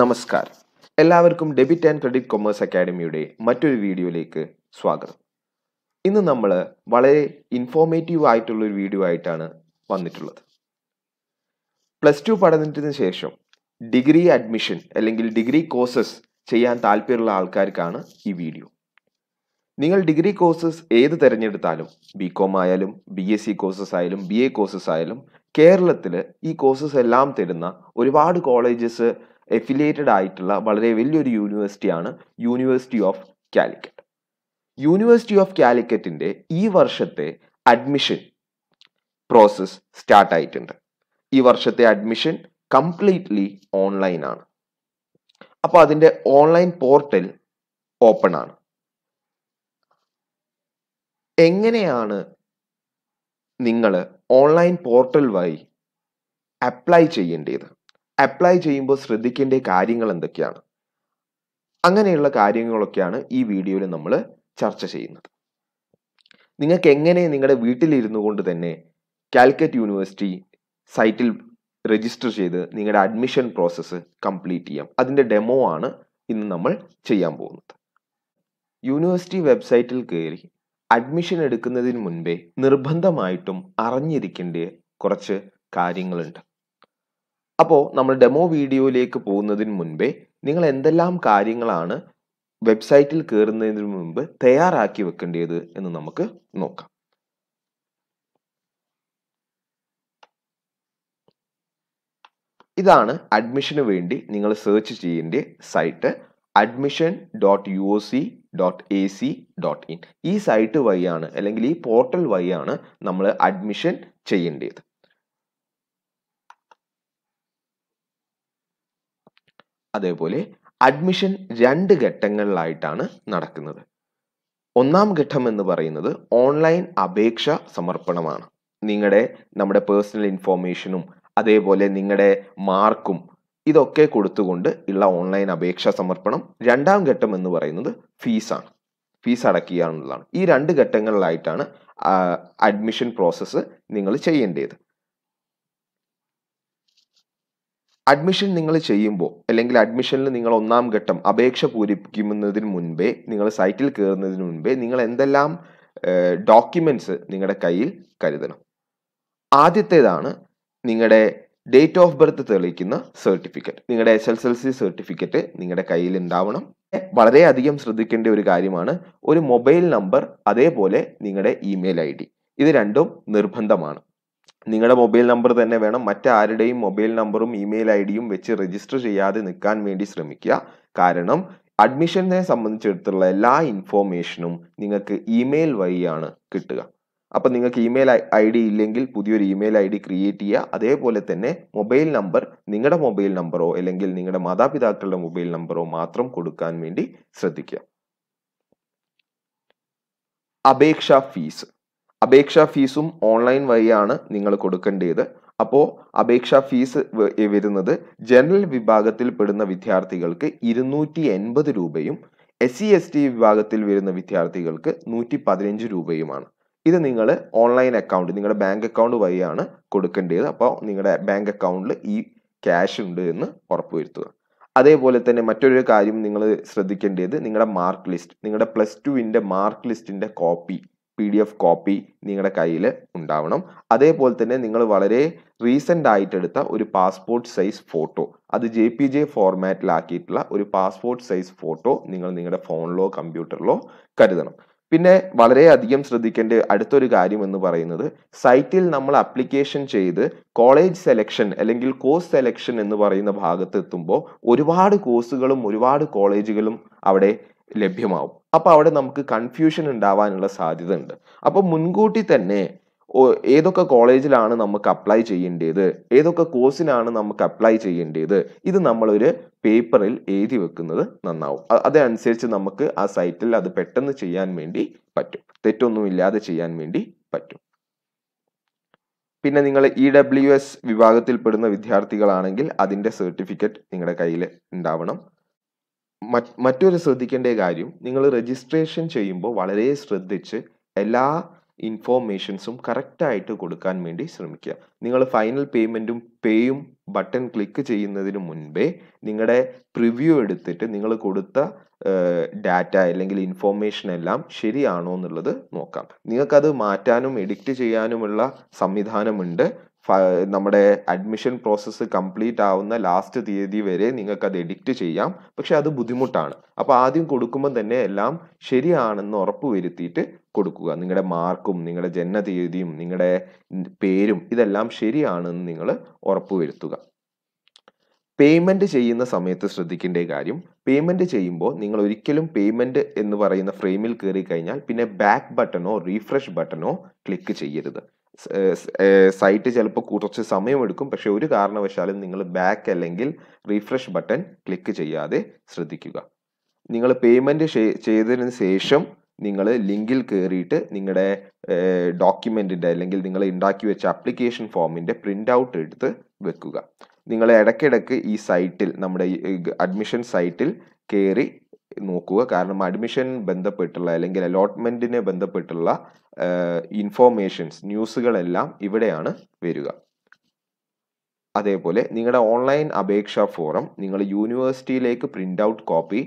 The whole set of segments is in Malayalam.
നമസ്കാരം എല്ലാവർക്കും ഡെബിറ്റ് ആൻഡ് ക്രെഡിറ്റ് കൊമേഴ്സ് അക്കാഡമിയുടെ മറ്റൊരു വീഡിയോയിലേക്ക് സ്വാഗതം ഇന്ന് നമ്മൾ വളരെ ഇൻഫോർമേറ്റീവ് ആയിട്ടുള്ള ഒരു വീഡിയോ ആയിട്ടാണ് വന്നിട്ടുള്ളത് പ്ലസ് ടു പഠനത്തിന് ശേഷം ഡിഗ്രി അഡ്മിഷൻ അല്ലെങ്കിൽ ഡിഗ്രി കോഴ്സസ് ചെയ്യാൻ താല്പര്യമുള്ള ആൾക്കാർക്കാണ് ഈ വീഡിയോ നിങ്ങൾ ഡിഗ്രി കോഴ്സസ് ഏത് തിരഞ്ഞെടുത്താലും ബി കോം ആയാലും ബി എസ് സി കോഴ്സസ് ആയാലും ബി എ കോഴ്സസ് ആയാലും കേരളത്തിൽ ഈ കോഴ്സസ് എല്ലാം തരുന്ന ഒരുപാട് കോളേജസ് എഫിലിയേറ്റഡ് ആയിട്ടുള്ള വളരെ വലിയൊരു യൂണിവേഴ്സിറ്റിയാണ് university of Calicut university of കാലിക്കറ്റിൻ്റെ ഈ വർഷത്തെ അഡ്മിഷൻ പ്രോസസ് സ്റ്റാർട്ട് ആയിട്ടുണ്ട് ഈ വർഷത്തെ അഡ്മിഷൻ കംപ്ലീറ്റ്ലി ഓൺലൈൻ ആണ് അപ്പോൾ അതിൻ്റെ ഓൺലൈൻ പോർട്ടൽ ഓപ്പൺ ആണ് എങ്ങനെയാണ് നിങ്ങൾ ഓൺലൈൻ പോർട്ടൽ വഴി അപ്ലൈ ചെയ്യേണ്ടത് അപ്ലൈ ചെയ്യുമ്പോൾ ശ്രദ്ധിക്കേണ്ട കാര്യങ്ങൾ എന്തൊക്കെയാണ് അങ്ങനെയുള്ള കാര്യങ്ങളൊക്കെയാണ് ഈ വീഡിയോയിൽ നമ്മൾ ചർച്ച ചെയ്യുന്നത് നിങ്ങൾക്ക് എങ്ങനെ നിങ്ങളുടെ വീട്ടിലിരുന്നു കൊണ്ട് തന്നെ കാലിക്കറ്റ് യൂണിവേഴ്സിറ്റി സൈറ്റിൽ രജിസ്റ്റർ ചെയ്ത് നിങ്ങളുടെ അഡ്മിഷൻ പ്രോസസ്സ് കംപ്ലീറ്റ് ചെയ്യാം അതിൻ്റെ ഡെമോ ആണ് ഇന്ന് നമ്മൾ ചെയ്യാൻ പോകുന്നത് യൂണിവേഴ്സിറ്റി വെബ്സൈറ്റിൽ കയറി അഡ്മിഷൻ എടുക്കുന്നതിന് മുൻപേ നിർബന്ധമായിട്ടും അറിഞ്ഞിരിക്കേണ്ട കുറച്ച് കാര്യങ്ങളുണ്ട് അപ്പോൾ നമ്മൾ ഡെമോ വീഡിയോയിലേക്ക് പോകുന്നതിന് മുൻപേ നിങ്ങൾ എന്തെല്ലാം കാര്യങ്ങളാണ് വെബ്സൈറ്റിൽ കയറുന്നതിന് മുൻപ് തയ്യാറാക്കി വെക്കേണ്ടത് എന്ന് നമുക്ക് നോക്കാം ഇതാണ് അഡ്മിഷന് വേണ്ടി നിങ്ങൾ സെർച്ച് ചെയ്യേണ്ട site admission dot U O C dot A C dot in ഈ സൈറ്റ് വഴിയാണ് അല്ലെങ്കിൽ ഈ പോർട്ടൽ വഴിയാണ് നമ്മൾ അഡ്മിഷൻ ചെയ്യേണ്ടത് അതേപോലെ അഡ്മിഷൻ രണ്ട് ഘട്ടങ്ങളിലായിട്ടാണ് നടക്കുന്നത് ഒന്നാം ഘട്ടം എന്ന് പറയുന്നത് ഓൺലൈൻ അപേക്ഷ സമർപ്പണമാണ് നിങ്ങളുടെ നമ്മുടെ പേഴ്സണൽ ഇൻഫോർമേഷനും അതേപോലെ നിങ്ങളുടെ മാർക്കും ഇതൊക്കെ കൊടുത്തുകൊണ്ട് ഉള്ള ഓൺലൈൻ അപേക്ഷ സമർപ്പണം രണ്ടാം ഘട്ടം എന്ന് പറയുന്നത് ഫീസാണ് ഫീസ് അടക്കുക എന്നുള്ളതാണ് ഈ രണ്ട് ഘട്ടങ്ങളിലായിട്ടാണ് അഡ്മിഷൻ പ്രോസസ്സ് നിങ്ങൾ ചെയ്യേണ്ടത് അഡ്മിഷൻ നിങ്ങൾ ചെയ്യുമ്പോൾ അല്ലെങ്കിൽ അഡ്മിഷനിൽ നിങ്ങൾ ഒന്നാം ഘട്ടം അപേക്ഷ പൂരിപ്പിക്കുന്നതിന് മുൻപേ നിങ്ങൾ സൈറ്റിൽ കയറുന്നതിന് മുൻപേ നിങ്ങൾ എന്തെല്ലാം ഡോക്യുമെന്റ്സ് നിങ്ങളുടെ കയ്യിൽ കരുതണം ആദ്യത്തേതാണ് നിങ്ങളുടെ ഡേറ്റ് ഓഫ് ബർത്ത് തെളിയിക്കുന്ന സർട്ടിഫിക്കറ്റ് നിങ്ങളുടെ S L L C certificate നിങ്ങളുടെ കയ്യിൽ ഉണ്ടാവണം വളരെയധികം ശ്രദ്ധിക്കേണ്ട ഒരു കാര്യമാണ് ഒരു മൊബൈൽ നമ്പർ അതേപോലെ നിങ്ങളുടെ ഇമെയിൽ ഐ ഡി ഇത് രണ്ടും നിർബന്ധമാണ് നിങ്ങളുടെ മൊബൈൽ നമ്പർ തന്നെ വേണം മറ്റാരുടെയും മൊബൈൽ നമ്പറും ഇമെയിൽ ഐ ഡിയും വെച്ച് രജിസ്റ്റർ ചെയ്യാതെ നിൽക്കാൻ വേണ്ടി ശ്രമിക്കുക കാരണം അഡ്മിഷനെ സംബന്ധിച്ചിടത്തുള്ള എല്ലാ ഇൻഫോർമേഷനും നിങ്ങൾക്ക് ഇമെയിൽ വഴിയാണ് കിട്ടുക അപ്പം നിങ്ങൾക്ക് ഇമെയിൽ ഐ ഡി ഇല്ലെങ്കിൽ പുതിയൊരു ഇമെയിൽ ഐ ഡി ക്രിയേറ്റ് ചെയ്യുക അതേപോലെ തന്നെ മൊബൈൽ നമ്പർ നിങ്ങളുടെ മൊബൈൽ നമ്പറോ അല്ലെങ്കിൽ നിങ്ങളുടെ മാതാപിതാക്കളുടെ മൊബൈൽ നമ്പറോ മാത്രം കൊടുക്കാൻ വേണ്ടി ശ്രദ്ധിക്കുക അപേക്ഷ ഫീസ് അപേക്ഷാ ഫീസും ഓൺലൈൻ വഴിയാണ് നിങ്ങൾ കൊടുക്കേണ്ടത് അപ്പോൾ അപേക്ഷാ ഫീസ് വരുന്നത് ജനറൽ വിഭാഗത്തിൽ പെടുന്ന വിദ്യാർത്ഥികൾക്ക് ഇരുന്നൂറ്റി എൺപത് രൂപയും എസ് സി എസ് ടി വിഭാഗത്തിൽ വരുന്ന വിദ്യാർത്ഥികൾക്ക് നൂറ്റി പതിനഞ്ച് രൂപയുമാണ് ഇത് നിങ്ങൾ ഓൺലൈൻ അക്കൗണ്ട് നിങ്ങളുടെ ബാങ്ക് അക്കൗണ്ട് വഴിയാണ് കൊടുക്കേണ്ടത് അപ്പോൾ നിങ്ങളുടെ ബാങ്ക് അക്കൗണ്ടിൽ ഈ ക്യാഷ് ഉണ്ട് എന്ന് ഉറപ്പുവരുത്തുക അതേപോലെ തന്നെ മറ്റൊരു കാര്യം നിങ്ങൾ ശ്രദ്ധിക്കേണ്ടത് നിങ്ങളുടെ മാർക്ക് ലിസ്റ്റ് നിങ്ങളുടെ പ്ലസ് ടുവിൻ്റെ മാർക്ക് ലിസ്റ്റിൻ്റെ copy P D F copy നിങ്ങളുടെ കയ്യിൽ ഉണ്ടാവണം അതേപോലെ തന്നെ നിങ്ങൾ വളരെ റീസെൻ്റ് ആയിട്ട് എടുത്ത ഒരു പാസ്പോർട്ട് സൈസ് ഫോട്ടോ അത് ജെ പി ജെ ഫോർമാറ്റിലാക്കിയിട്ടുള്ള ഒരു പാസ്പോർട്ട് സൈസ് ഫോട്ടോ നിങ്ങൾ നിങ്ങളുടെ ഫോണിലോ കമ്പ്യൂട്ടറിലോ കരുതണം പിന്നെ വളരെയധികം ശ്രദ്ധിക്കേണ്ട അടുത്തൊരു കാര്യം എന്ന് പറയുന്നത് സൈറ്റിൽ നമ്മൾ അപ്ലിക്കേഷൻ ചെയ്ത് കോളേജ് സെലക്ഷൻ അല്ലെങ്കിൽ കോഴ്സ് സെലക്ഷൻ എന്ന് പറയുന്ന ഭാഗത്ത് എത്തുമ്പോൾ ഒരുപാട് കോഴ്സുകളും ഒരുപാട് കോളേജുകളും അവിടെ ലഭ്യമാവും അപ്പോൾ അവിടെ നമുക്ക് കൺഫ്യൂഷൻ ഉണ്ടാവാനുള്ള സാധ്യത ഉണ്ട് അപ്പോൾ മുൻകൂട്ടി തന്നെ ഏതൊക്കെ കോളേജിലാണ് നമുക്ക് അപ്ലൈ ചെയ്യേണ്ടത് ഏതൊക്കെ കോഴ്സിനാണ് നമുക്ക് അപ്ലൈ ചെയ്യേണ്ടത് ഇത് നമ്മളൊരു പേപ്പറിൽ എഴുതി വെക്കുന്നത് നന്നാവും അതനുസരിച്ച് നമുക്ക് ആ സൈറ്റിൽ അത് പെട്ടെന്ന് ചെയ്യാൻ വേണ്ടി പറ്റും തെറ്റൊന്നും ഇല്ലാതെ ചെയ്യാൻ വേണ്ടി പറ്റും പിന്നെ നിങ്ങൾ ഇ e ഡബ്ല്യു എസ് വിഭാഗത്തിൽപ്പെടുന്ന വിദ്യാർത്ഥികളാണെങ്കിൽ അതിൻ്റെ സർട്ടിഫിക്കറ്റ് നിങ്ങളുടെ കയ്യിൽ ഉണ്ടാവണം മറ്റൊരു ശ്രദ്ധിക്കേണ്ട കാര്യം നിങ്ങൾ രജിസ്ട്രേഷൻ ചെയ്യുമ്പോൾ വളരെ ശ്രദ്ധിച്ച് എല്ലാ ഇൻഫോർമേഷൻസും കറക്റ്റായിട്ട് കൊടുക്കാൻ വേണ്ടി ശ്രമിക്കുക നിങ്ങൾ ഫൈനൽ പേയ്മെൻറ്റും പേയും ബട്ടൺ ക്ലിക്ക് ചെയ്യുന്നതിന് മുൻപേ നിങ്ങളുടെ പ്രിവ്യൂ എടുത്തിട്ട് നിങ്ങൾ കൊടുത്ത ഡാറ്റ അല്ലെങ്കിൽ ഇൻഫോർമേഷൻ എല്ലാം ശരിയാണോ എന്നുള്ളത് നോക്കാം നിങ്ങൾക്കത് മാറ്റാനും എഡിറ്റ് ചെയ്യാനുമുള്ള സംവിധാനമുണ്ട് നമ്മുടെ അഡ്മിഷൻ പ്രോസസ്സ് കംപ്ലീറ്റ് ആവുന്ന ലാസ്റ്റ് തീയതി വരെ നിങ്ങൾക്ക് അത് എഡിറ്റ് ചെയ്യാം പക്ഷെ അത് ബുദ്ധിമുട്ടാണ് അപ്പോൾ ആദ്യം കൊടുക്കുമ്പോൾ തന്നെ എല്ലാം ശരിയാണെന്ന് ഉറപ്പ് വരുത്തിയിട്ട് കൊടുക്കുക നിങ്ങളുടെ മാർക്കും നിങ്ങളുടെ ജനന തീയതിയും നിങ്ങളുടെ പേരും ഇതെല്ലാം ശരിയാണെന്ന് നിങ്ങൾ ഉറപ്പ് വരുത്തുക പേയ്മെൻറ്റ് ചെയ്യുന്ന സമയത്ത് ശ്രദ്ധിക്കേണ്ട കാര്യം പേയ്മെൻറ്റ് ചെയ്യുമ്പോൾ നിങ്ങൾ ഒരിക്കലും പേയ്മെൻറ്റ് എന്ന് പറയുന്ന ഫ്രെയിമിൽ കയറി കഴിഞ്ഞാൽ പിന്നെ ബാക്ക് ബട്ടണോ റീഫ്രഷ് ബട്ടണോ ക്ലിക്ക് ചെയ്യരുത് സൈറ്റ് ചിലപ്പോൾ കുറച്ച് സമയമെടുക്കും പക്ഷെ ഒരു കാരണവശാലും നിങ്ങൾ ബാക്ക് അല്ലെങ്കിൽ റീഫ്രഷ് ബട്ടൺ ക്ലിക്ക് ചെയ്യാതെ ശ്രദ്ധിക്കുക നിങ്ങൾ പേയ്മെൻറ്റ് ചെയ്തതിന് ശേഷം നിങ്ങൾ ലിങ്കിൽ കയറിയിട്ട് നിങ്ങളുടെ ഡോക്യുമെൻറ്റിൻ്റെ അല്ലെങ്കിൽ നിങ്ങൾ ഉണ്ടാക്കി വെച്ച അപ്ലിക്കേഷൻ ഫോമിൻ്റെ പ്രിൻ്റ് ഔട്ട് എടുത്ത് വെക്കുക നിങ്ങൾ ഇടയ്ക്കിടയ്ക്ക് ഈ സൈറ്റിൽ നമ്മുടെ അഡ്മിഷൻ സൈറ്റിൽ കയറി നോക്കുക കാരണം അഡ്മിഷൻ ബന്ധപ്പെട്ടുള്ള അല്ലെങ്കിൽ അലോട്ട്മെന്റിനെ ബന്ധപ്പെട്ടുള്ള ഇൻഫോർമേഷൻസ് ന്യൂസുകളെല്ലാം ഇവിടെയാണ് വരിക അതേപോലെ നിങ്ങളുടെ ഓൺലൈൻ അപേക്ഷാ ഫോറം നിങ്ങൾ യൂണിവേഴ്സിറ്റിയിലേക്ക് പ്രിൻ്റ് ഔട്ട് കോപ്പി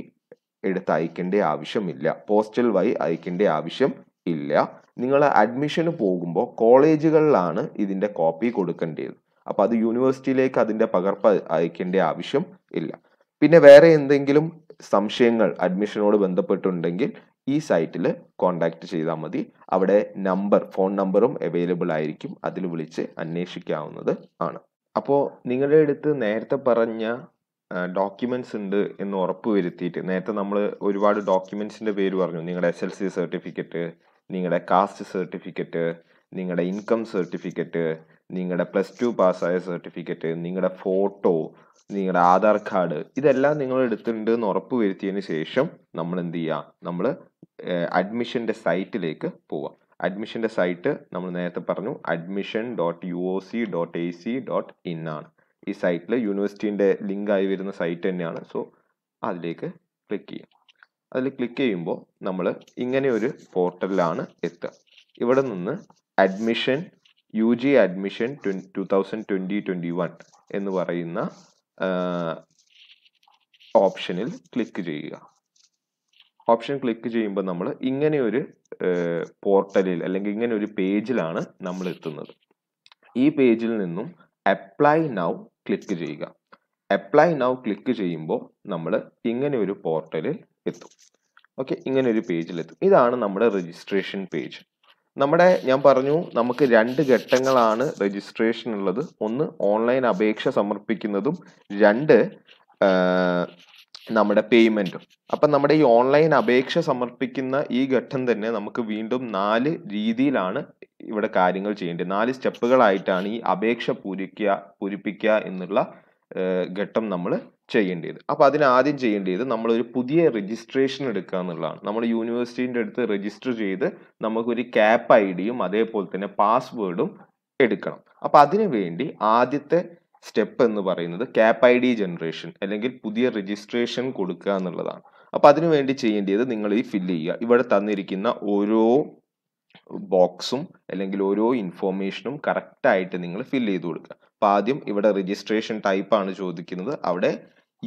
എടുത്ത് അയക്കേണ്ട ആവശ്യമില്ല പോസ്റ്റൽ വഴി അയക്കേണ്ട ആവശ്യം ഇല്ല നിങ്ങൾ അഡ്മിഷന് പോകുമ്പോൾ കോളേജുകളിലാണ് ഇതിൻ്റെ കോപ്പി കൊടുക്കേണ്ടത് അപ്പോൾ അത് യൂണിവേഴ്സിറ്റിയിലേക്ക് അതിൻ്റെ പകർപ്പ് അയക്കേണ്ട ആവശ്യം ഇല്ല പിന്നെ വേറെ എന്തെങ്കിലും സംശയങ്ങൾ അഡ്മിഷനോട് ബന്ധപ്പെട്ടുണ്ടെങ്കിൽ ഈ സൈറ്റിൽ കോൺടാക്റ്റ് ചെയ്താൽ മതി അവിടെ നമ്പർ ഫോൺ നമ്പറും അവൈലബിൾ ആയിരിക്കും അതിൽ വിളിച്ച് അന്വേഷിക്കാവുന്നത് ആണ് അപ്പോൾ നിങ്ങളുടെ അടുത്ത് നേരത്തെ പറഞ്ഞ ഡോക്യുമെന്റ്സ് ഉണ്ട് എന്ന് ഉറപ്പ് വരുത്തിയിട്ട് നേരത്തെ നമ്മൾ ഒരുപാട് ഡോക്യുമെന്റ്സിന്റെ പേര് പറഞ്ഞു നിങ്ങളുടെ എസ് എൽ സി സർട്ടിഫിക്കറ്റ് നിങ്ങളുടെ കാസ്റ്റ് സർട്ടിഫിക്കറ്റ് നിങ്ങളുടെ ഇൻകം സർട്ടിഫിക്കറ്റ് നിങ്ങളുടെ പ്ലസ് ടു പാസ്സായ സർട്ടിഫിക്കറ്റ് നിങ്ങളുടെ ഫോട്ടോ നിങ്ങളുടെ ആധാർ കാർഡ് ഇതെല്ലാം നിങ്ങൾ എടുത്തിട്ടുണ്ട് എന്ന് ഉറപ്പ് വരുത്തിയതിന് ശേഷം നമ്മൾ എന്ത് ചെയ്യുക നമ്മൾ അഡ്മിഷൻ്റെ സൈറ്റിലേക്ക് പോവാം അഡ്മിഷൻ്റെ സൈറ്റ് നമ്മൾ നേരത്തെ പറഞ്ഞു admission dot U O C dot A C dot in ആണ് ഈ സൈറ്റിൽ യൂണിവേഴ്സിറ്റീൻ്റെ ലിങ്കായി വരുന്ന സൈറ്റ് തന്നെയാണ് സോ അതിലേക്ക് ക്ലിക്ക് ചെയ്യുക അതിൽ ക്ലിക്ക് ചെയ്യുമ്പോൾ നമ്മൾ ഇങ്ങനെ ഒരു പോർട്ടലിലാണ് എത്തുക ഇവിടെ നിന്ന് admission U G admission two thousand twenty twenty one എന്ന് പറയുന്ന ഓപ്ഷനിൽ ക്ലിക്ക് ചെയ്യുക ഓപ്ഷൻ ക്ലിക്ക് ചെയ്യുമ്പോൾ നമ്മൾ ഇങ്ങനെ ഒരു പോർട്ടലിൽ അല്ലെങ്കിൽ ഇങ്ങനെ ഒരു പേജിലാണ് നമ്മൾ എത്തുന്നത് ഈ പേജിൽ നിന്നും അപ്ലൈ നൗ ക്ലിക്ക് ചെയ്യുക അപ്ലൈ നൗ ക്ലിക്ക് ചെയ്യുമ്പോൾ നമ്മൾ ഇങ്ങനെ ഒരു പോർട്ടലിൽ എത്തും ഓക്കെ ഇങ്ങനെ ഒരു പേജിൽ എത്തും ഇതാണ് നമ്മുടെ രജിസ്ട്രേഷൻ പേജ് നമ്മുടെ ഞാൻ പറഞ്ഞു നമുക്ക് രണ്ട് ഘട്ടങ്ങളാണ് രജിസ്ട്രേഷൻ ഉള്ളത് ഒന്ന് ഓൺലൈൻ അപേക്ഷ സമർപ്പിക്കുന്നതും രണ്ട് നമ്മുടെ പേയ്മെൻറ്റും അപ്പം നമ്മുടെ ഈ ഓൺലൈൻ അപേക്ഷ സമർപ്പിക്കുന്ന ഈ ഘട്ടം തന്നെ നമുക്ക് വീണ്ടും നാല് രീതിയിലാണ് ഇവിടെ കാര്യങ്ങൾ ചെയ്യേണ്ടത് നാല് സ്റ്റെപ്പുകളായിട്ടാണ് ഈ അപേക്ഷ പൂരിക്കുക പൂരിപ്പിക്കുക എന്നുള്ള ഘട്ടം നമ്മൾ ചെയ്യേണ്ടത് അപ്പോൾ അതിനാദ്യം ചെയ്യേണ്ടത് നമ്മളൊരു പുതിയ രജിസ്ട്രേഷൻ എടുക്കുക എന്നുള്ളതാണ് നമ്മൾ യൂണിവേഴ്സിറ്റിൻ്റെ അടുത്ത് രജിസ്റ്റർ ചെയ്ത് നമുക്കൊരു ക്യാപ്പ് ഐ ഡിയും അതേപോലെ തന്നെ പാസ്വേഡും എടുക്കണം അപ്പോൾ അതിനു വേണ്ടി ആദ്യത്തെ സ്റ്റെപ്പ് എന്ന് പറയുന്നത് ക്യാപ്പ് ഐ ഡി ജനറേഷൻ അല്ലെങ്കിൽ പുതിയ രജിസ്ട്രേഷൻ കൊടുക്കുക എന്നുള്ളതാണ് അപ്പോൾ അതിനു വേണ്ടി ചെയ്യേണ്ടത് നിങ്ങൾ ഈ ഫില്ല് ചെയ്യുക ഇവിടെ തന്നിരിക്കുന്ന ഓരോ ബോക്സും അല്ലെങ്കിൽ ഓരോ ഇൻഫോർമേഷനും കറക്റ്റായിട്ട് നിങ്ങൾ ഫില്ല് ചെയ്ത് കൊടുക്കുക അപ്പോൾ ആദ്യം ഇവിടെ രജിസ്ട്രേഷൻ ടൈപ്പാണ് ചോദിക്കുന്നത് അവിടെ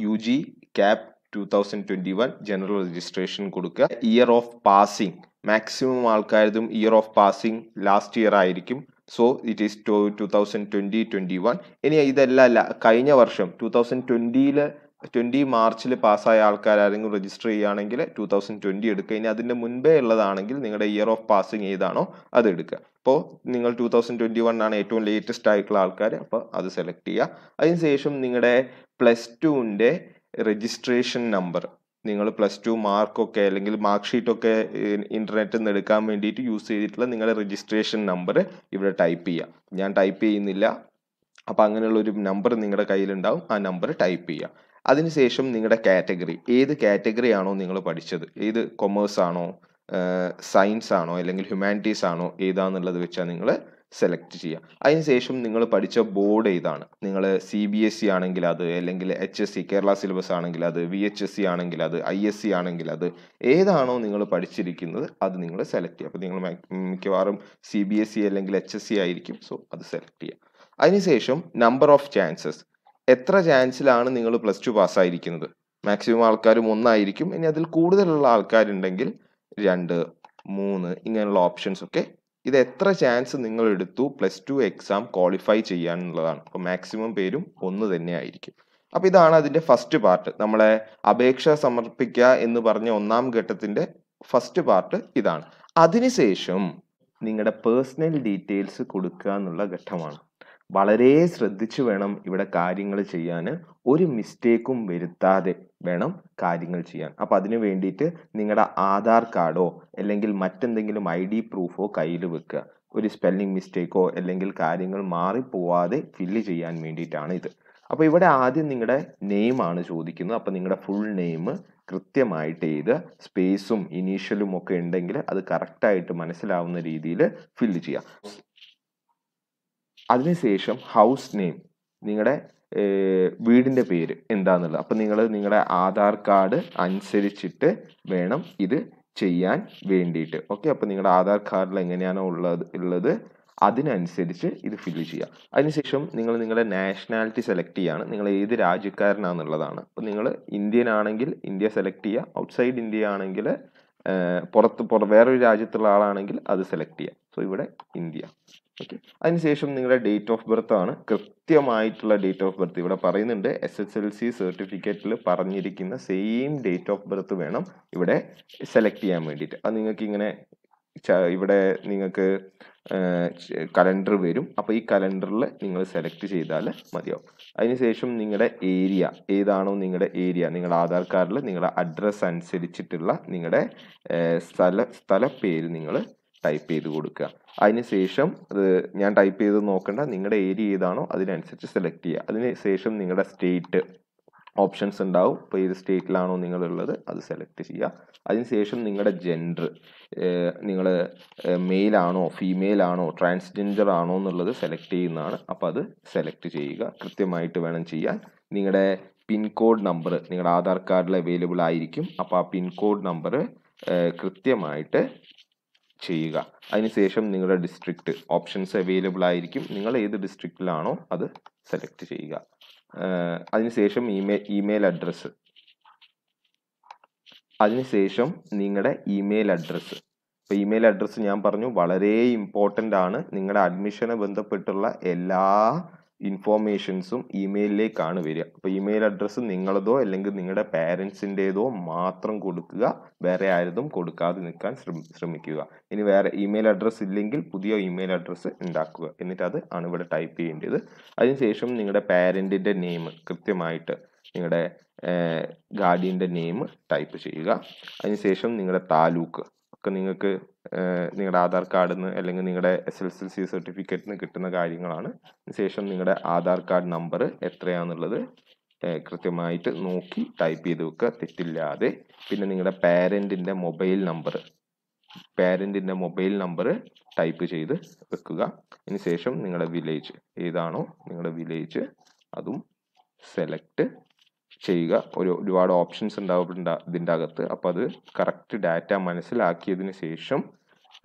U G cap two thousand twenty one general registration കൊടുക്കുക ഇയർ ഓഫ് പാസിംഗ് മാക്സിമം ആൾക്കാരതും year of passing last year ആയിരിക്കും so it is two two thousand twenty twenty one ഇനി ഇതല്ല അല്ല കഴിഞ്ഞ വർഷം ടു തൗസൻഡ് ട്വൻറ്റിയിൽ ട്വൻറ്റി മാർച്ചിൽ പാസ്സായ ആൾക്കാരാരെങ്കിലും രജിസ്റ്റർ ചെയ്യുകയാണെങ്കിൽ ടു തൗസൻഡ് ട്വൻറ്റി എടുക്കുക ഇനി അതിൻ്റെ മുൻപേ ഉള്ളതാണെങ്കിൽ നിങ്ങളുടെ ഇയർ ഓഫ് പാസിംഗ് ഏതാണോ അത് എടുക്കുക അപ്പോൾ നിങ്ങൾ ടു തൗസൻഡ് ട്വൻറ്റി വൺ ആണ് ഏറ്റവും ലേറ്റസ്റ്റ് ആയിട്ടുള്ള ആൾക്കാർ അപ്പോൾ അത് സെലക്ട് ചെയ്യുക അതിനുശേഷം നിങ്ങളുടെ പ്ലസ് ടുവിൻ്റെ രജിസ്ട്രേഷൻ നമ്പർ നിങ്ങൾ പ്ലസ് ടു മാർക്കൊക്കെ അല്ലെങ്കിൽ മാർക്ക് ഷീറ്റൊക്കെ ഇൻ്റർനെറ്റിൽ നിന്ന് എടുക്കാൻ വേണ്ടിയിട്ട് യൂസ് ചെയ്തിട്ടുള്ള നിങ്ങളുടെ രജിസ്ട്രേഷൻ നമ്പർ ഇവിടെ ടൈപ്പ് ചെയ്യുക ഞാൻ ടൈപ്പ് ചെയ്യുന്നില്ല അപ്പോൾ അങ്ങനെയുള്ള ഒരു നമ്പർ നിങ്ങളുടെ കയ്യിലുണ്ടാവും ആ നമ്പർ ടൈപ്പ് ചെയ്യുക അതിനുശേഷം നിങ്ങളുടെ കാറ്റഗറി ഏത് കാറ്റഗറി ആണോ നിങ്ങൾ പഠിച്ചത് ഏത് കൊമേഴ്സ് ആണോ സയൻസ് ആണോ അല്ലെങ്കിൽ ഹ്യൂമാനിറ്റീസ് ആണോ ഏതാന്നുള്ളത് വെച്ചാൽ നിങ്ങൾ സെലക്ട് ചെയ്യുക അതിനുശേഷം നിങ്ങൾ പഠിച്ച ബോർഡ് ഏതാണ് നിങ്ങൾ C B S C e ആണെങ്കിൽ അത് അല്ലെങ്കിൽ H S C Kerala syllabus ആണെങ്കിൽ അത് വി എച്ച് എസ് സി ആണെങ്കിൽ അത് ഐ എസ് സി ആണെങ്കിൽ അത് ഏതാണോ നിങ്ങൾ പഠിച്ചിരിക്കുന്നത് അത് നിങ്ങൾ സെലക്ട് ചെയ്യുക അപ്പോൾ നിങ്ങൾ മിക്കവാറും സി ബി എസ് സി അല്ലെങ്കിൽ എച്ച് എസ് സി ആയിരിക്കും സോ അത് സെലക്ട് ചെയ്യുക അതിനുശേഷം നമ്പർ ഓഫ് ചാൻസസ് എത്ര ചാൻസിലാണ് നിങ്ങൾ പ്ലസ് ടു പാസ്സായിരിക്കുന്നത് മാക്സിമം ആൾക്കാരും ഒന്നായിരിക്കും ഇനി അതിൽ കൂടുതലുള്ള ആൾക്കാരുണ്ടെങ്കിൽ രണ്ട് മൂന്ന് ഇങ്ങനെയുള്ള ഓപ്ഷൻസ് ഒക്കെ ഇത് എത്ര ചാൻസ് നിങ്ങൾ എടുത്തു പ്ലസ് ടു എക്സാം ക്വാളിഫൈ ചെയ്യാനുള്ളതാണ് അപ്പോൾ മാക്സിമം പേരും ഒന്ന് തന്നെ ആയിരിക്കും അപ്പോൾ ഇതാണ് അതിൻ്റെ ഫസ്റ്റ് പാർട്ട് നമ്മളെ അപേക്ഷ സമർപ്പിക്കുക എന്ന് പറഞ്ഞ ഒന്നാം ഘട്ടത്തിൻ്റെ ഫസ്റ്റ് പാർട്ട് ഇതാണ് അതിനുശേഷം നിങ്ങളുടെ പേഴ്സണൽ ഡീറ്റെയിൽസ് കൊടുക്കുക എന്നുള്ള ഘട്ടമാണ് വളരെ ശ്രദ്ധിച്ചു വേണം ഇവിടെ കാര്യങ്ങൾ ചെയ്യാൻ ഒരു മിസ്റ്റേക്കും വരുത്താതെ വേണം കാര്യങ്ങൾ ചെയ്യാൻ അപ്പം അതിനു വേണ്ടിയിട്ട് നിങ്ങളുടെ ആധാർ കാർഡോ അല്ലെങ്കിൽ മറ്റെന്തെങ്കിലും ഐ ഡി പ്രൂഫോ കയ്യിൽ വെക്കുക ഒരു സ്പെല്ലിംഗ് മിസ്റ്റേക്കോ അല്ലെങ്കിൽ കാര്യങ്ങൾ മാറിപ്പോവാതെ ഫില്ല് ചെയ്യാൻ വേണ്ടിയിട്ടാണ് ഇത് അപ്പോൾ ഇവിടെ ആദ്യം നിങ്ങളുടെ നെയിമാണ് ചോദിക്കുന്നത് അപ്പോൾ നിങ്ങളുടെ ഫുൾ നെയിം കൃത്യമായിട്ട് ചെയ്ത് സ്പേസും ഇനീഷ്യലും ഒക്കെ ഉണ്ടെങ്കിൽ അത് കറക്റ്റായിട്ട് മനസ്സിലാവുന്ന രീതിയിൽ ഫില്ല് ചെയ്യുക അതിനുശേഷം ഹൗസ് നെയിം നിങ്ങളുടെ വീടിൻ്റെ പേര് എന്താണെന്നുള്ളത് അപ്പം നിങ്ങൾ നിങ്ങളുടെ ആധാർ കാർഡ് അനുസരിച്ചിട്ട് വേണം ഇത് ചെയ്യാൻ വേണ്ടിയിട്ട് ഓക്കെ അപ്പം നിങ്ങളുടെ ആധാർ കാർഡിൽ എങ്ങനെയാണോ ഉള്ളത് ഉള്ളത് അതിനനുസരിച്ച് ഇത് ഫില്ല് ചെയ്യുക അതിനുശേഷം നിങ്ങൾ നിങ്ങളുടെ നാഷണാലിറ്റി സെലക്ട് ചെയ്യുകയാണ് നിങ്ങൾ ഏത് രാജ്യക്കാരനാണെന്നുള്ളതാണ് അപ്പോൾ നിങ്ങൾ ഇന്ത്യൻ ആണെങ്കിൽ ഇന്ത്യ സെലക്ട് ചെയ്യുക ഔട്ട്സൈഡ് ഇന്ത്യ ആണെങ്കിൽ പുറത്ത് പുറ വേറൊരു രാജ്യത്തുള്ള ആളാണെങ്കിൽ അത് സെലക്ട് ചെയ്യുക സോ ഇവിടെ ഇന്ത്യ ഓക്കെ അതിനുശേഷം നിങ്ങളുടെ ഡേറ്റ് ഓഫ് ബർത്ത് ആണ് കൃത്യമായിട്ടുള്ള ഡേറ്റ് ഓഫ് ബർത്ത് ഇവിടെ പറയുന്നുണ്ട് എസ് എസ് എൽ സി സർട്ടിഫിക്കറ്റിൽ പറഞ്ഞിരിക്കുന്ന സെയിം ഡേറ്റ് ഓഫ് ബർത്ത് വേണം ഇവിടെ സെലക്ട് ചെയ്യാൻ വേണ്ടിയിട്ട് അത് നിങ്ങൾക്ക് ഇങ്ങനെ ഇവിടെ നിങ്ങൾക്ക് കലണ്ടർ വരും അപ്പോൾ ഈ കലണ്ടറിൽ നിങ്ങൾ സെലക്ട് ചെയ്താൽ മതിയാവും അതിനുശേഷം നിങ്ങളുടെ ഏരിയ ഏതാണോ നിങ്ങളുടെ ഏരിയ നിങ്ങളുടെ ആധാർ കാർഡിൽ നിങ്ങളുടെ അഡ്രസ്സ് അനുസരിച്ചിട്ടുള്ള നിങ്ങളുടെ സ്ഥല സ്ഥലപ്പേര് നിങ്ങൾ ടൈപ്പ് ചെയ്ത് കൊടുക്കുക അതിനുശേഷം അത് ഞാൻ ടൈപ്പ് ചെയ്ത് നോക്കേണ്ട നിങ്ങളുടെ ഏരിയ ഏതാണോ അതിനനുസരിച്ച് സെലക്ട് ചെയ്യുക അതിനുശേഷം നിങ്ങളുടെ സ്റ്റേറ്റ് ഓപ്ഷൻസ് ഉണ്ടാവും ഇപ്പോൾ ഏത് സ്റ്റേറ്റിലാണോ നിങ്ങളുള്ളത് അത് സെലക്ട് ചെയ്യുക അതിനുശേഷം നിങ്ങളുടെ ജെൻഡർ നിങ്ങൾ മെയിലാണോ ആണോ ഫീമെയിൽ ആണോ ട്രാൻസ്ജെൻഡർ ആണോ എന്നുള്ളത് സെലക്ട് ചെയ്യുന്നതാണ് അപ്പോൾ അത് സെലക്ട് ചെയ്യുക കൃത്യമായിട്ട് വേണം ചെയ്യാൻ നിങ്ങളുടെ പിൻകോഡ് നമ്പർ നിങ്ങളുടെ ആധാർ കാർഡിൽ അവൈലബിൾ ആയിരിക്കും അപ്പോൾ ആ പിൻകോഡ് നമ്പർ കൃത്യമായിട്ട് ചെയ്യുക അതിനുശേഷം നിങ്ങളുടെ ഡിസ്ട്രിക്ട് ഓപ്ഷൻസ് അവൈലബിൾ ആയിരിക്കും നിങ്ങൾ ഏത് ഡിസ്ട്രിക്റ്റിലാണോ അത് സെലക്ട് ചെയ്യുക അതിനുശേഷം ഇമെയിൽ ഇമെയിൽ അഡ്രസ്സ് അതിനുശേഷം നിങ്ങളുടെ ഇമെയിൽ അഡ്രസ്സ് ഇപ്പോൾ ഇമെയിൽ അഡ്രസ്സ് ഞാൻ പറഞ്ഞു വളരെ ഇമ്പോർട്ടൻ്റ് ആണ് നിങ്ങളുടെ അഡ്മിഷനെ ബന്ധപ്പെട്ടുള്ള എല്ലാ ഇൻഫോർമേഷൻസും ഇമെയിലിലേക്കാണ് വരിക അപ്പോൾ ഇമെയിൽ അഡ്രസ്സ് നിങ്ങളതോ അല്ലെങ്കിൽ നിങ്ങളുടെ പാരൻസിൻ്റെതോ മാത്രം കൊടുക്കുക വേറെ ആരതും കൊടുക്കാതെ നിൽക്കാൻ ശ്രമിക്കുക ഇനി വേറെ ഇമെയിൽ അഡ്രസ്സ് ഇല്ലെങ്കിൽ പുതിയ ഇമെയിൽ അഡ്രസ്സ് ഉണ്ടാക്കുക എന്നിട്ട് അത് ആണ് ഇവിടെ ടൈപ്പ് ചെയ്യേണ്ടത് അതിനുശേഷം നിങ്ങളുടെ പാരൻറ്റിൻ്റെ നെയിം കൃത്യമായിട്ട് നിങ്ങളുടെ ഗാർഡിയൻ്റെ നെയിം ടൈപ്പ് ചെയ്യുക അതിനുശേഷം നിങ്ങളുടെ താലൂക്ക് ഒക്കെ നിങ്ങൾക്ക് നിങ്ങളുടെ ആധാർ കാർഡിൽ നിന്ന് അല്ലെങ്കിൽ നിങ്ങളുടെ എസ് എൽ സി സർട്ടിഫിക്കറ്റിൽ നിന്ന് കിട്ടുന്ന കാര്യങ്ങളാണ് ശേഷം നിങ്ങളുടെ ആധാർ കാർഡ് നമ്പർ എത്രയാണെന്നുള്ളത് കൃത്യമായിട്ട് നോക്കി ടൈപ്പ് ചെയ്ത് വെക്കുക തെറ്റില്ലാതെ പിന്നെ നിങ്ങളുടെ പാരൻറ്റിൻ്റെ മൊബൈൽ നമ്പർ പാരൻറ്റിൻ്റെ മൊബൈൽ നമ്പർ ടൈപ്പ് ചെയ്ത് വെക്കുക ശേഷം നിങ്ങളുടെ വില്ലേജ് ഏതാണോ നിങ്ങളുടെ വില്ലേജ് അതും സെലക്ട് ചെയ്യുക ഒരു ഒരുപാട് ഓപ്ഷൻസ് ഉണ്ടാവുന്നുണ്ട് ഇതിൻ്റെ അകത്ത് അപ്പോൾ അത് കറക്റ്റ് ഡാറ്റ മനസ്സിലാക്കിയതിന് ശേഷം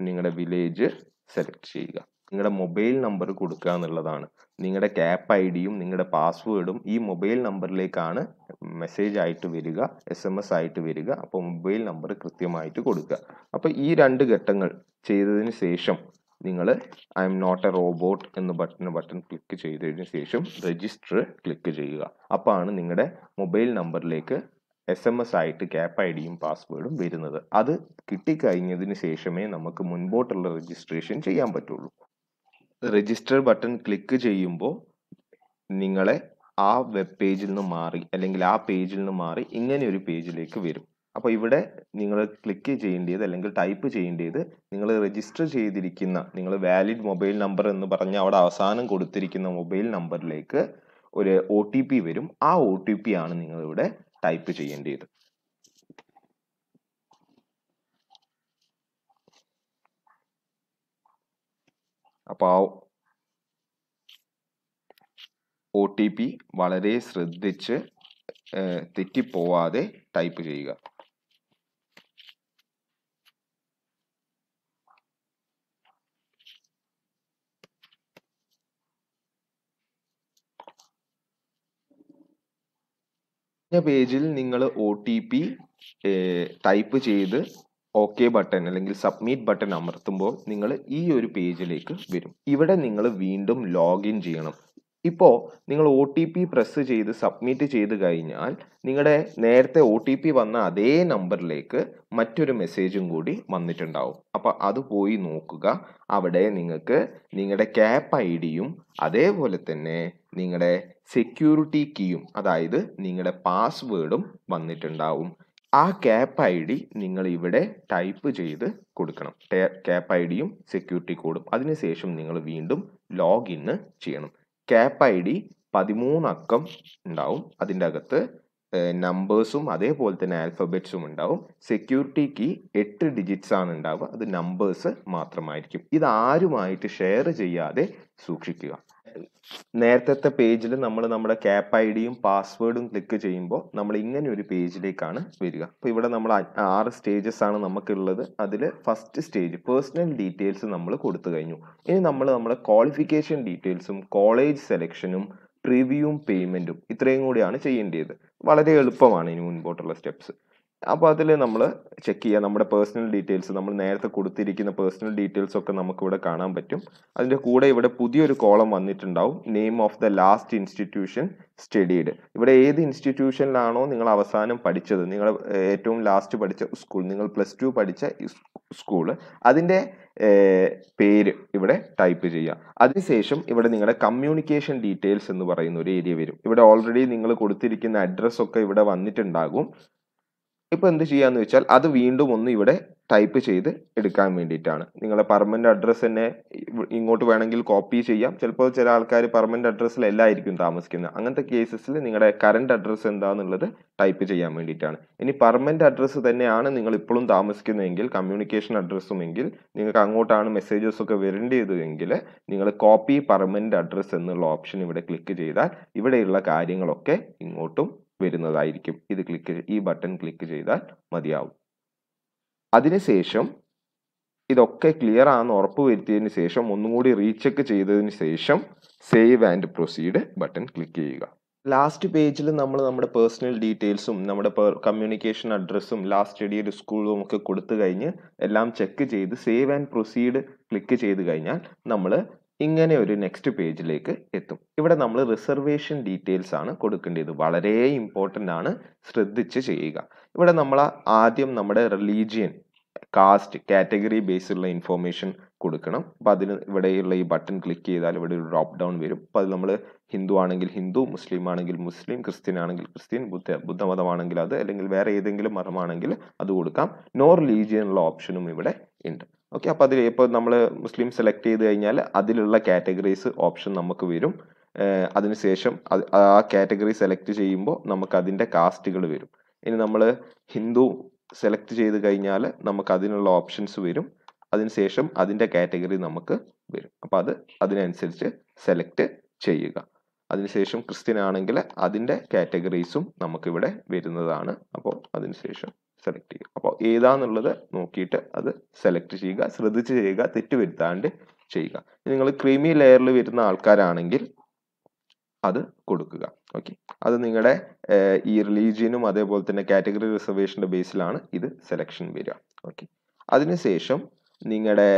നിങ്ങളുടെ വില്ലേജ് സെലക്ട് ചെയ്യുക നിങ്ങളുടെ മൊബൈൽ നമ്പർ കൊടുക്കുക എന്നുള്ളതാണ് നിങ്ങളുടെ ക്യാപ്പ് ഐ ഡിയും നിങ്ങളുടെ പാസ്വേഡും ഈ മൊബൈൽ നമ്പറിലേക്കാണ് മെസ്സേജ് ആയിട്ട് വരിക എസ് എം എസ് ആയിട്ട് വരിക അപ്പോൾ മൊബൈൽ നമ്പർ കൃത്യമായിട്ട് കൊടുക്കുക അപ്പോൾ ഈ രണ്ട് ഘട്ടങ്ങൾ ചെയ്തതിന് ശേഷം നിങ്ങൾ I M not a robot എന്ന ബട്ടൺ ബട്ടൺ ക്ലിക്ക് ചെയ്തതിന് ശേഷം രജിസ്റ്റർ ക്ലിക്ക് ചെയ്യുക അപ്പോഴാണ് നിങ്ങളുടെ മൊബൈൽ നമ്പറിലേക്ക് എസ് എം എസ് ആയിട്ട് ക്യാപ്പ് ഐ ഡിയും പാസ്വേഡും വരുന്നത് അത് കിട്ടിക്കഴിഞ്ഞതിന് ശേഷമേ നമുക്ക് മുൻപോട്ടുള്ള രജിസ്ട്രേഷൻ ചെയ്യാൻ പറ്റുള്ളൂ രജിസ്റ്റർ ബട്ടൺ ക്ലിക്ക് ചെയ്യുമ്പോൾ നിങ്ങളെ ആ വെബ് പേജിൽ നിന്ന് മാറി അല്ലെങ്കിൽ ആ പേജിൽ നിന്ന് മാറി ഇങ്ങനെ ഒരു പേജിലേക്ക് വരും അപ്പോൾ ഇവിടെ നിങ്ങൾ ക്ലിക്ക് ചെയ്യേണ്ടത് അല്ലെങ്കിൽ ടൈപ്പ് ചെയ്യേണ്ടത് നിങ്ങൾ രജിസ്റ്റർ ചെയ്തിരിക്കുന്ന നിങ്ങൾ വാലിഡ് മൊബൈൽ നമ്പർ എന്ന് പറഞ്ഞ് അവിടെ അവസാനം കൊടുത്തിരിക്കുന്ന മൊബൈൽ നമ്പറിലേക്ക് ഒരു ഒ ടി പി വരും ആ ഒ ടി പി ആണ് നിങ്ങൾ ഇവിടെ ടൈപ്പ് ചെയ്യേണ്ടത് അപ്പോൾ ഒ ടി പി വളരെ ശ്രദ്ധിച്ച് തെറ്റിപ്പോവാതെ ടൈപ്പ് ചെയ്യുക പേജിൽ നിങ്ങൾ ഒ ടി പി ടൈപ്പ് ചെയ്ത് ഓക്കെ ബട്ടൺ അല്ലെങ്കിൽ സബ്മിറ്റ് ബട്ടൺ അമർത്തുമ്പോൾ നിങ്ങൾ ഈ ഒരു പേജിലേക്ക് വരും ഇവിടെ നിങ്ങൾ വീണ്ടും ലോഗിൻ ചെയ്യണം ഇപ്പോൾ നിങ്ങൾ ഒ ടി പി പ്രസ് ചെയ്ത് സബ്മിറ്റ് ചെയ്ത് കഴിഞ്ഞാൽ നിങ്ങളുടെ നേരത്തെ ഒ ടി പി വന്ന അതേ നമ്പറിലേക്ക് മറ്റൊരു മെസ്സേജും കൂടി വന്നിട്ടുണ്ടാവും അപ്പോൾ അത് പോയി നോക്കുക അവിടെ നിങ്ങൾക്ക് നിങ്ങളുടെ ക്യാപ് ഐ ഡിയും അതേപോലെ തന്നെ നിങ്ങളുടെ സെക്യൂരിറ്റി കീയും അതായത് നിങ്ങളുടെ പാസ്വേഡും വന്നിട്ടുണ്ടാവും ആ ക്യാപ്പ് ഐ ഡി നിങ്ങൾ ഇവിടെ ടൈപ്പ് ചെയ്ത് കൊടുക്കണം ക്യാപ്പ് ഐ ഡിയും സെക്യൂരിറ്റി കോഡും അതിനുശേഷം നിങ്ങൾ വീണ്ടും ലോഗിൻ ചെയ്യണം ക്യാപ്പ് ഐ ഡി പതിമൂന്നക്കം അക്കം ഉണ്ടാവും അതിൻ്റെ അകത്ത് നമ്പേഴ്സും അതേപോലെ തന്നെ ആൽഫബറ്റ്സും ഉണ്ടാവും സെക്യൂരിറ്റി കീ എട്ട് ഡിജിറ്റ്സ് ആണ് ഉണ്ടാവുക അത് നമ്പേഴ്സ് മാത്രമായിരിക്കും ഇത് ആരുമായിട്ട് ഷെയർ ചെയ്യാതെ സൂക്ഷിക്കുക നേരത്തെ പേജിൽ നമ്മൾ നമ്മുടെ ക്യാപ് ഐ ഡിയും പാസ്വേഡും ക്ലിക്ക് ചെയ്യുമ്പോൾ നമ്മൾ ഇങ്ങനെ ഒരു പേജിലേക്കാണ് വരിക അപ്പോൾ ഇവിടെ നമ്മൾ ആറ് സ്റ്റേജസ് ആണ് നമുക്കുള്ളത് അതിൽ ഫസ്റ്റ് സ്റ്റേജ് പേഴ്സണൽ ഡീറ്റെയിൽസ് നമ്മൾ കൊടുത്തു കഴിഞ്ഞു ഇനി നമ്മൾ നമ്മുടെ ക്വാളിഫിക്കേഷൻ ഡീറ്റെയിൽസും കോളേജ് സെലക്ഷനും പ്രിവ്യൂവും പേയ്മെൻറ്റും ഇത്രയും കൂടിയാണ് ചെയ്യേണ്ടത് വളരെ എളുപ്പമാണ് ഇനി മുൻപോട്ടുള്ള സ്റ്റെപ്സ് അപ്പോൾ അതിൽ നമ്മൾ ചെക്ക് ചെയ്യുക നമ്മുടെ പേഴ്സണൽ ഡീറ്റെയിൽസ് നമ്മൾ നേരത്തെ കൊടുത്തിരിക്കുന്ന പേഴ്സണൽ ഡീറ്റെയിൽസ് ഒക്കെ നമുക്കിവിടെ കാണാൻ പറ്റും അതിൻ്റെ കൂടെ ഇവിടെ പുതിയൊരു കോളം വന്നിട്ടുണ്ടാവും name of the last institution studied ഇവിടെ ഏത് ഇൻസ്റ്റിറ്റ്യൂഷനിലാണോ നിങ്ങൾ അവസാനം പഠിച്ചത് നിങ്ങൾ ഏറ്റവും ലാസ്റ്റ് പഠിച്ച സ്കൂൾ നിങ്ങൾ പ്ലസ് ടു പഠിച്ച സ്കൂൾ അതിൻ്റെ പേര് ഇവിടെ ടൈപ്പ് ചെയ്യുക അതിനുശേഷം ഇവിടെ നിങ്ങളുടെ കമ്മ്യൂണിക്കേഷൻ ഡീറ്റെയിൽസ് എന്ന് പറയുന്ന ഒരു ഏരിയ വരും ഇവിടെ ഓൾറെഡി നിങ്ങൾ കൊടുത്തിരിക്കുന്ന അഡ്രസ്സൊക്കെ ഇവിടെ വന്നിട്ടുണ്ടാകും ഇപ്പോൾ എന്ത് ചെയ്യാന്ന് വെച്ചാൽ അത് വീണ്ടും ഒന്ന് ഇവിടെ ടൈപ്പ് ചെയ്ത് എടുക്കാൻ വേണ്ടിയിട്ടാണ് നിങ്ങളെ പെർമനന്റ് അഡ്രസ്സ് തന്നെ ഇങ്ങോട്ട് വേണമെങ്കിൽ കോപ്പി ചെയ്യാം ചിലപ്പോൾ ചില ആൾക്കാർ പെർമനന്റ് അഡ്രസ്സിലല്ലായിരിക്കും താമസിക്കുന്നത് അങ്ങനത്തെ കേസസിൽ നിങ്ങളുടെ കറണ്ട് അഡ്രസ്സ് എന്താണെന്നുള്ളത് ടൈപ്പ് ചെയ്യാൻ വേണ്ടിയിട്ടാണ് ഇനി പെർമനന്റ് അഡ്രസ്സ് തന്നെയാണ് നിങ്ങൾ ഇപ്പോഴും താമസിക്കുന്നതെങ്കിൽ കമ്മ്യൂണിക്കേഷൻ അഡ്രസ്സുമെങ്കിൽ നിങ്ങൾക്ക് അങ്ങോട്ടാണ് മെസ്സേജസ് ഒക്കെ വരേണ്ടതെങ്കിൽ നിങ്ങൾ കോപ്പി പെർമനന്റ് അഡ്രസ്സ് എന്നുള്ള ഓപ്ഷൻ ഇവിടെ ക്ലിക്ക് ചെയ്താൽ ഇവിടെയുള്ള കാര്യങ്ങളൊക്കെ ഇങ്ങോട്ടും വരുന്നതായിരിക്കും ഇത് ക്ലിക്ക് ഈ ബട്ടൺ ക്ലിക്ക് ചെയ്താൽ മതിയാവും അതിനുശേഷം ഇതൊക്കെ ക്ലിയർ ആണെന്ന് ഉറപ്പ് വരുത്തിയതിന് ശേഷം ഒന്നും കൂടി റീചെക്ക് ചെയ്തതിന് ശേഷം save and proceed button click ചെയ്യുക ലാസ്റ്റ് പേജിൽ നമ്മൾ നമ്മുടെ പേഴ്സണൽ ഡീറ്റെയിൽസും നമ്മുടെ കമ്മ്യൂണിക്കേഷൻ അഡ്രസ്സും ലാസ്റ്റ് ഒരു സ്കൂളും ഒക്കെ കൊടുത്തു കഴിഞ്ഞ് എല്ലാം ചെക്ക് ചെയ്ത് സേവ് ആൻഡ് പ്രൊസീഡ് ക്ലിക്ക് ചെയ്ത് കഴിഞ്ഞാൽ നമ്മൾ ഇങ്ങനെ ഒരു നെക്സ്റ്റ് പേജിലേക്ക് എത്തും ഇവിടെ നമ്മൾ റിസർവേഷൻ ഡീറ്റെയിൽസ് ആണ് കൊടുക്കേണ്ടത് വളരെ ഇമ്പോർട്ടൻ്റ് ആണ് ശ്രദ്ധിച്ച് ചെയ്യുക ഇവിടെ നമ്മൾ ആദ്യം നമ്മുടെ റിലീജിയൻ കാസ്റ്റ് കാറ്റഗറി ബേസിലുള്ള ഇൻഫോർമേഷൻ കൊടുക്കണം അപ്പം അതിന് ഇവിടെയുള്ള ഈ ബട്ടൺ ക്ലിക്ക് ചെയ്താൽ ഇവിടെ ഒരു ഡ്രോപ്പ് ഡൗൺ വരും അപ്പോൾ അത് നമ്മൾ ഹിന്ദു ആണെങ്കിൽ ഹിന്ദു മുസ്ലിം ആണെങ്കിൽ മുസ്ലിം ക്രിസ്ത്യൻ ആണെങ്കിൽ ക്രിസ്ത്യൻ ബുദ്ധ ബുദ്ധമതമാണെങ്കിൽ അത് അല്ലെങ്കിൽ വേറെ ഏതെങ്കിലും മതമാണെങ്കിൽ അത് കൊടുക്കാം നോ ഉള്ള ഓപ്ഷനും ഇവിടെ ഉണ്ട് ഓക്കെ അപ്പോൾ അതിൽ ഇപ്പോൾ നമ്മൾ മുസ്ലിം സെലക്ട് ചെയ്ത് കഴിഞ്ഞാൽ അതിലുള്ള കാറ്റഗറീസ് ഓപ്ഷൻ നമുക്ക് വരും അതിനുശേഷം ആ കാറ്റഗറി സെലക്ട് ചെയ്യുമ്പോൾ നമുക്ക് അതിൻ്റെ കാസ്റ്റുകൾ വരും ഇനി നമ്മൾ ഹിന്ദു സെലക്ട് ചെയ്ത് കഴിഞ്ഞാൽ നമുക്ക് അതിനുള്ള ഓപ്ഷൻസ് വരും അതിനുശേഷം അതിൻ്റെ കാറ്റഗറി നമുക്ക് വരും അപ്പോൾ അത് അതിനനുസരിച്ച് സെലക്ട് ചെയ്യുക അതിനുശേഷം ക്രിസ്ത്യൻ ആണെങ്കിൽ അതിൻ്റെ കാറ്റഗറീസും നമുക്കിവിടെ വരുന്നതാണ് അപ്പോൾ അതിനുശേഷം സെലക്ട് ചെയ്യും അപ്പോൾ ഏതാന്നുള്ളത് നോക്കിയിട്ട് അത് സെലക്ട് ചെയ്യുക ശ്രദ്ധിച്ച് ചെയ്യുക തെറ്റ് വരുത്താണ്ട് ചെയ്യുക നിങ്ങൾ ക്രീമി ലെയറിൽ വരുന്ന ആൾക്കാരാണെങ്കിൽ അത് കൊടുക്കുക ഓക്കെ അത് നിങ്ങളുടെ ഈ റിലീജിയനും അതേപോലെ തന്നെ കാറ്റഗറി റിസർവേഷൻ്റെ ബേസിലാണ് ഇത് സെലക്ഷൻ വരിക ഓക്കെ അതിനുശേഷം നിങ്ങളുടെ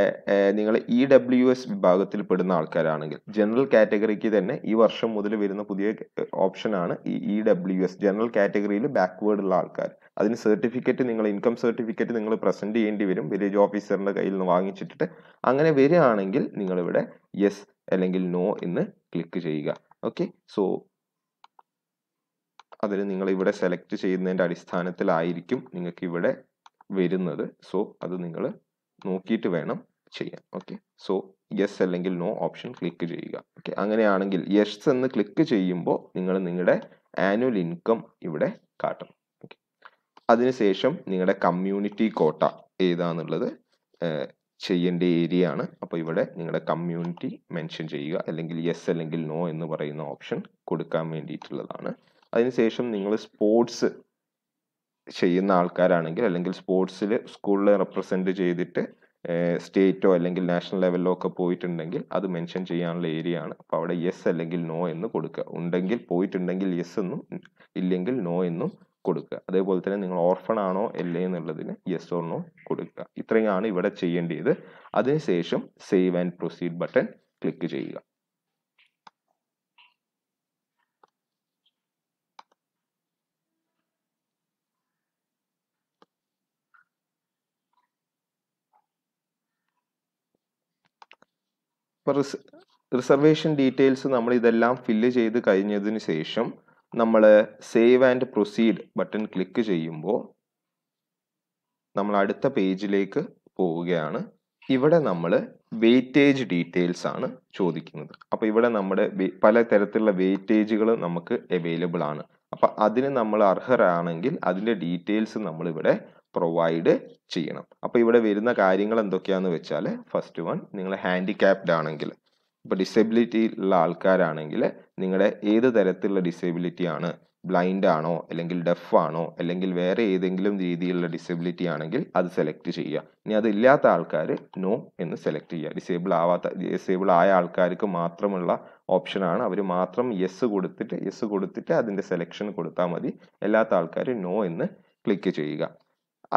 നിങ്ങൾ ഇ e ഡബ്ല്യു എസ് വിഭാഗത്തിൽ പെടുന്ന ആൾക്കാരാണെങ്കിൽ ജനറൽ കാറ്റഗറിക്ക് തന്നെ ഈ വർഷം മുതൽ വരുന്ന പുതിയ ഓപ്ഷനാണ് ഈ ഇ ഡബ്ല്യു എസ് ജനറൽ കാറ്റഗറിയിൽ ബാക്ക്വേർഡ് ഉള്ള ആൾക്കാർ അതിന് സർട്ടിഫിക്കറ്റ് നിങ്ങൾ ഇൻകം സർട്ടിഫിക്കറ്റ് നിങ്ങൾ പ്രസൻറ്റ് ചെയ്യേണ്ടി വരും വില്ലേജ് ഓഫീസറിൻ്റെ കയ്യിൽ നിന്ന് വാങ്ങിച്ചിട്ടിട്ട് അങ്ങനെ വരികയാണെങ്കിൽ നിങ്ങളിവിടെ യെസ് അല്ലെങ്കിൽ നോ എന്ന് ക്ലിക്ക് ചെയ്യുക ഓക്കെ സോ അതിന് നിങ്ങൾ ഇവിടെ സെലക്ട് ചെയ്യുന്നതിൻ്റെ അടിസ്ഥാനത്തിലായിരിക്കും നിങ്ങൾക്ക് ഇവിടെ വരുന്നത് സോ അത് നിങ്ങൾ നോക്കിയിട്ട് വേണം ചെയ്യാൻ ഓക്കെ സോ യെസ് അല്ലെങ്കിൽ നോ ഓപ്ഷൻ ക്ലിക്ക് ചെയ്യുക ഓക്കെ അങ്ങനെയാണെങ്കിൽ യെസ് എന്ന് ക്ലിക്ക് ചെയ്യുമ്പോൾ നിങ്ങൾ നിങ്ങളുടെ ആനുവൽ ഇൻകം ഇവിടെ കാട്ടണം അതിനുശേഷം നിങ്ങളുടെ കമ്മ്യൂണിറ്റി കോട്ട ഏതാന്നുള്ളത് ചെയ്യേണ്ട ഏരിയ ആണ് അപ്പോൾ ഇവിടെ നിങ്ങളുടെ കമ്മ്യൂണിറ്റി മെൻഷൻ ചെയ്യുക അല്ലെങ്കിൽ യെസ് അല്ലെങ്കിൽ നോ എന്ന് പറയുന്ന ഓപ്ഷൻ കൊടുക്കാൻ വേണ്ടിയിട്ടുള്ളതാണ് അതിനുശേഷം നിങ്ങൾ സ്പോർട്സ് ചെയ്യുന്ന ആൾക്കാരാണെങ്കിൽ അല്ലെങ്കിൽ സ്പോർട്സിൽ സ്കൂളിൽ റെപ്രസെൻറ്റ് ചെയ്തിട്ട് സ്റ്റേറ്റോ അല്ലെങ്കിൽ നാഷണൽ ലെവലിലോ ഒക്കെ പോയിട്ടുണ്ടെങ്കിൽ അത് മെൻഷൻ ചെയ്യാനുള്ള ഏരിയ ആണ് അപ്പോൾ അവിടെ യെസ് അല്ലെങ്കിൽ നോ എന്ന് കൊടുക്കുക ഉണ്ടെങ്കിൽ പോയിട്ടുണ്ടെങ്കിൽ യെസ് എന്നും ഇല്ലെങ്കിൽ നോ എന്നും കൊടുക്കുക അതേപോലെ തന്നെ നിങ്ങൾ ഓർഫൺ ആണോ അല്ലേ എന്നുള്ളതിന് യെസ് ഓർ നോ കൊടുക്കുക ഇത്രയാണ് ഇവിടെ ചെയ്യേണ്ടത് അതിനുശേഷം save and proceed button click ചെയ്യുക റിസർവേഷൻ ഡീറ്റെയിൽസ് നമ്മൾ ഇതെല്ലാം ഫില്ല് ചെയ്ത് കഴിഞ്ഞതിന് ശേഷം നമ്മൾ save and proceed button click ചെയ്യുമ്പോൾ നമ്മൾ അടുത്ത പേജിലേക്ക് പോവുകയാണ് ഇവിടെ നമ്മൾ വെയിറ്റേജ് ഡീറ്റെയിൽസ് ആണ് ചോദിക്കുന്നത് അപ്പോൾ ഇവിടെ നമ്മുടെ പല തരത്തിലുള്ള വെയിറ്റേജുകൾ നമുക്ക് അവൈലബിൾ ആണ് അപ്പോൾ അതിന് നമ്മൾ അർഹരാണെങ്കിൽ അതിൻ്റെ ഡീറ്റെയിൽസ് നമ്മൾ ഇവിടെ പ്രൊവൈഡ് ചെയ്യണം അപ്പോൾ ഇവിടെ വരുന്ന കാര്യങ്ങൾ എന്തൊക്കെയാണെന്ന് വെച്ചാൽ ഫസ്റ്റ് വൺ നിങ്ങൾ ഹാൻഡിക്യാപ്ഡ് ആണെങ്കിൽ ഇപ്പോൾ ഡിസബിലിറ്റി ഉള്ള ആൾക്കാരാണെങ്കിൽ നിങ്ങളുടെ ഏത് തരത്തിലുള്ള ഡിസബിലിറ്റി ആണ് ബ്ലൈൻഡ് ആണോ അല്ലെങ്കിൽ ഡെഫ് ആണോ അല്ലെങ്കിൽ വേറെ ഏതെങ്കിലും രീതിയിലുള്ള ഡിസബിലിറ്റി ആണെങ്കിൽ അത് സെലക്ട് ചെയ്യുക ഇനി അതില്ലാത്ത ആൾക്കാർ നോ എന്ന് സെലക്ട് ചെയ്യുക ഡിസേബിൾ ആവാത്ത ഡിസേബിൾ ആയ ആൾക്കാർക്ക് മാത്രമുള്ള ഓപ്ഷനാണ് അവർ മാത്രം യെസ് കൊടുത്തിട്ട് യെസ് കൊടുത്തിട്ട് അതിൻ്റെ സെലക്ഷൻ കൊടുത്താൽ മതി അല്ലാത്ത ആൾക്കാർ നോ എന്ന് ക്ലിക്ക് ചെയ്യുക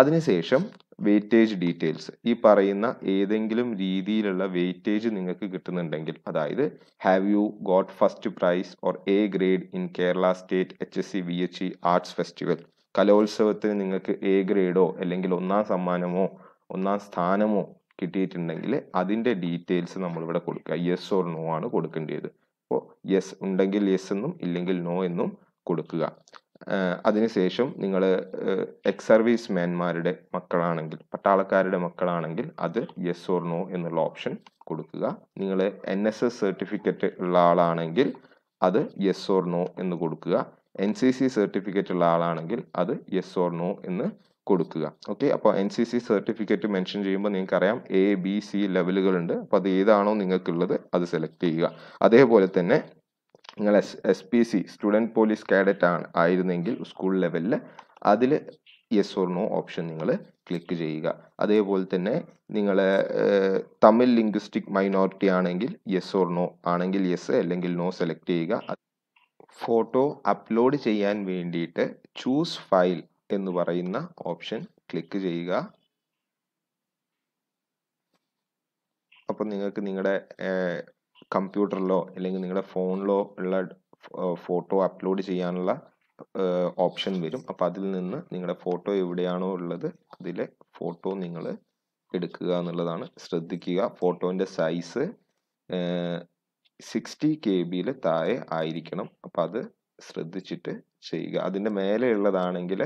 അതിനുശേഷം വെയിറ്റേജ് ഡീറ്റെയിൽസ് ഈ പറയുന്ന ഏതെങ്കിലും രീതിയിലുള്ള വെയിറ്റേജ് നിങ്ങൾക്ക് കിട്ടുന്നുണ്ടെങ്കിൽ അതായത് have you got first prize or A grade in Kerala state H S C V H E arts festival കലോത്സവത്തിന് നിങ്ങൾക്ക് എ ഗ്രേഡോ അല്ലെങ്കിൽ ഒന്നാം സമ്മാനമോ ഒന്നാം സ്ഥാനമോ കിട്ടിയിട്ടുണ്ടെങ്കിൽ അതിൻ്റെ ഡീറ്റെയിൽസ് നമ്മളിവിടെ കൊടുക്കുക യെസ് ഓർ നോ ആണ് കൊടുക്കേണ്ടത് അപ്പോൾ യെസ് ഉണ്ടെങ്കിൽ യെസ് എന്നും ഇല്ലെങ്കിൽ നോ എന്നും കൊടുക്കുക അതിനുശേഷം നിങ്ങൾ എക്സ് സർവീസ് മാൻമാരുടെ മക്കളാണെങ്കിൽ പട്ടാളക്കാരുടെ മക്കളാണെങ്കിൽ അത് യെസ് ഓർ നോ എന്നുള്ള ഓപ്ഷൻ കൊടുക്കുക നിങ്ങൾ എൻ എസ് എസ് സർട്ടിഫിക്കറ്റ് ഉള്ള ആളാണെങ്കിൽ അത് യെസ് ഓർ നോ എന്ന് കൊടുക്കുക എൻ സി സി സർട്ടിഫിക്കറ്റ് ഉള്ള ആളാണെങ്കിൽ അത് യെസ് ഓർ നോ എന്ന് കൊടുക്കുക ഓക്കെ അപ്പോൾ N C C certificate mention ചെയ്യുമ്പോൾ നിങ്ങൾക്കറിയാം എ ബി സി ലെവലുകളുണ്ട് അപ്പോൾ അത് ഏതാണോ നിങ്ങൾക്കുള്ളത് അത് സെലക്ട് ചെയ്യുക അതേപോലെ തന്നെ നിങ്ങൾ S S P C student police cadet ആണ് ആയിരുന്നെങ്കിൽ സ്കൂൾ ലെവലിൽ അതിൽ യെസ് ഓർ നോ ഓപ്ഷൻ നിങ്ങൾ ക്ലിക്ക് ചെയ്യുക അതേപോലെ തന്നെ നിങ്ങൾ തമിഴ് ലിംഗ്വിസ്റ്റിക് മൈനോറിറ്റി ആണെങ്കിൽ യെസ് ഓർ നോ ആണെങ്കിൽ യെസ് അല്ലെങ്കിൽ നോ സെലക്ട് ചെയ്യുക ഫോട്ടോ അപ്ലോഡ് ചെയ്യാൻ വേണ്ടിയിട്ട് ചൂസ് ഫയൽ എന്ന് പറയുന്ന ഓപ്ഷൻ ക്ലിക്ക് ചെയ്യുക അപ്പം നിങ്ങൾക്ക് നിങ്ങളുടെ കമ്പ്യൂട്ടറിലോ അല്ലെങ്കിൽ നിങ്ങളുടെ ഫോണിലോ ഉള്ള ഫോട്ടോ അപ്ലോഡ് ചെയ്യാനുള്ള ഓപ്ഷൻ വരും അപ്പോൾ അതിൽ നിന്ന് നിങ്ങളുടെ ഫോട്ടോ എവിടെയാണോ ഉള്ളത് അതിലെ ഫോട്ടോ നിങ്ങൾ എടുക്കുക എന്നുള്ളതാണ് ശ്രദ്ധിക്കുക ഫോട്ടോൻ്റെ സൈസ് സിക്സ്റ്റി കെ ബിയിൽ താഴെ ആയിരിക്കണം അപ്പോൾ അത് ശ്രദ്ധിച്ചിട്ട് ചെയ്യുക അതിൻ്റെ മേലെ ഉള്ളതാണെങ്കിൽ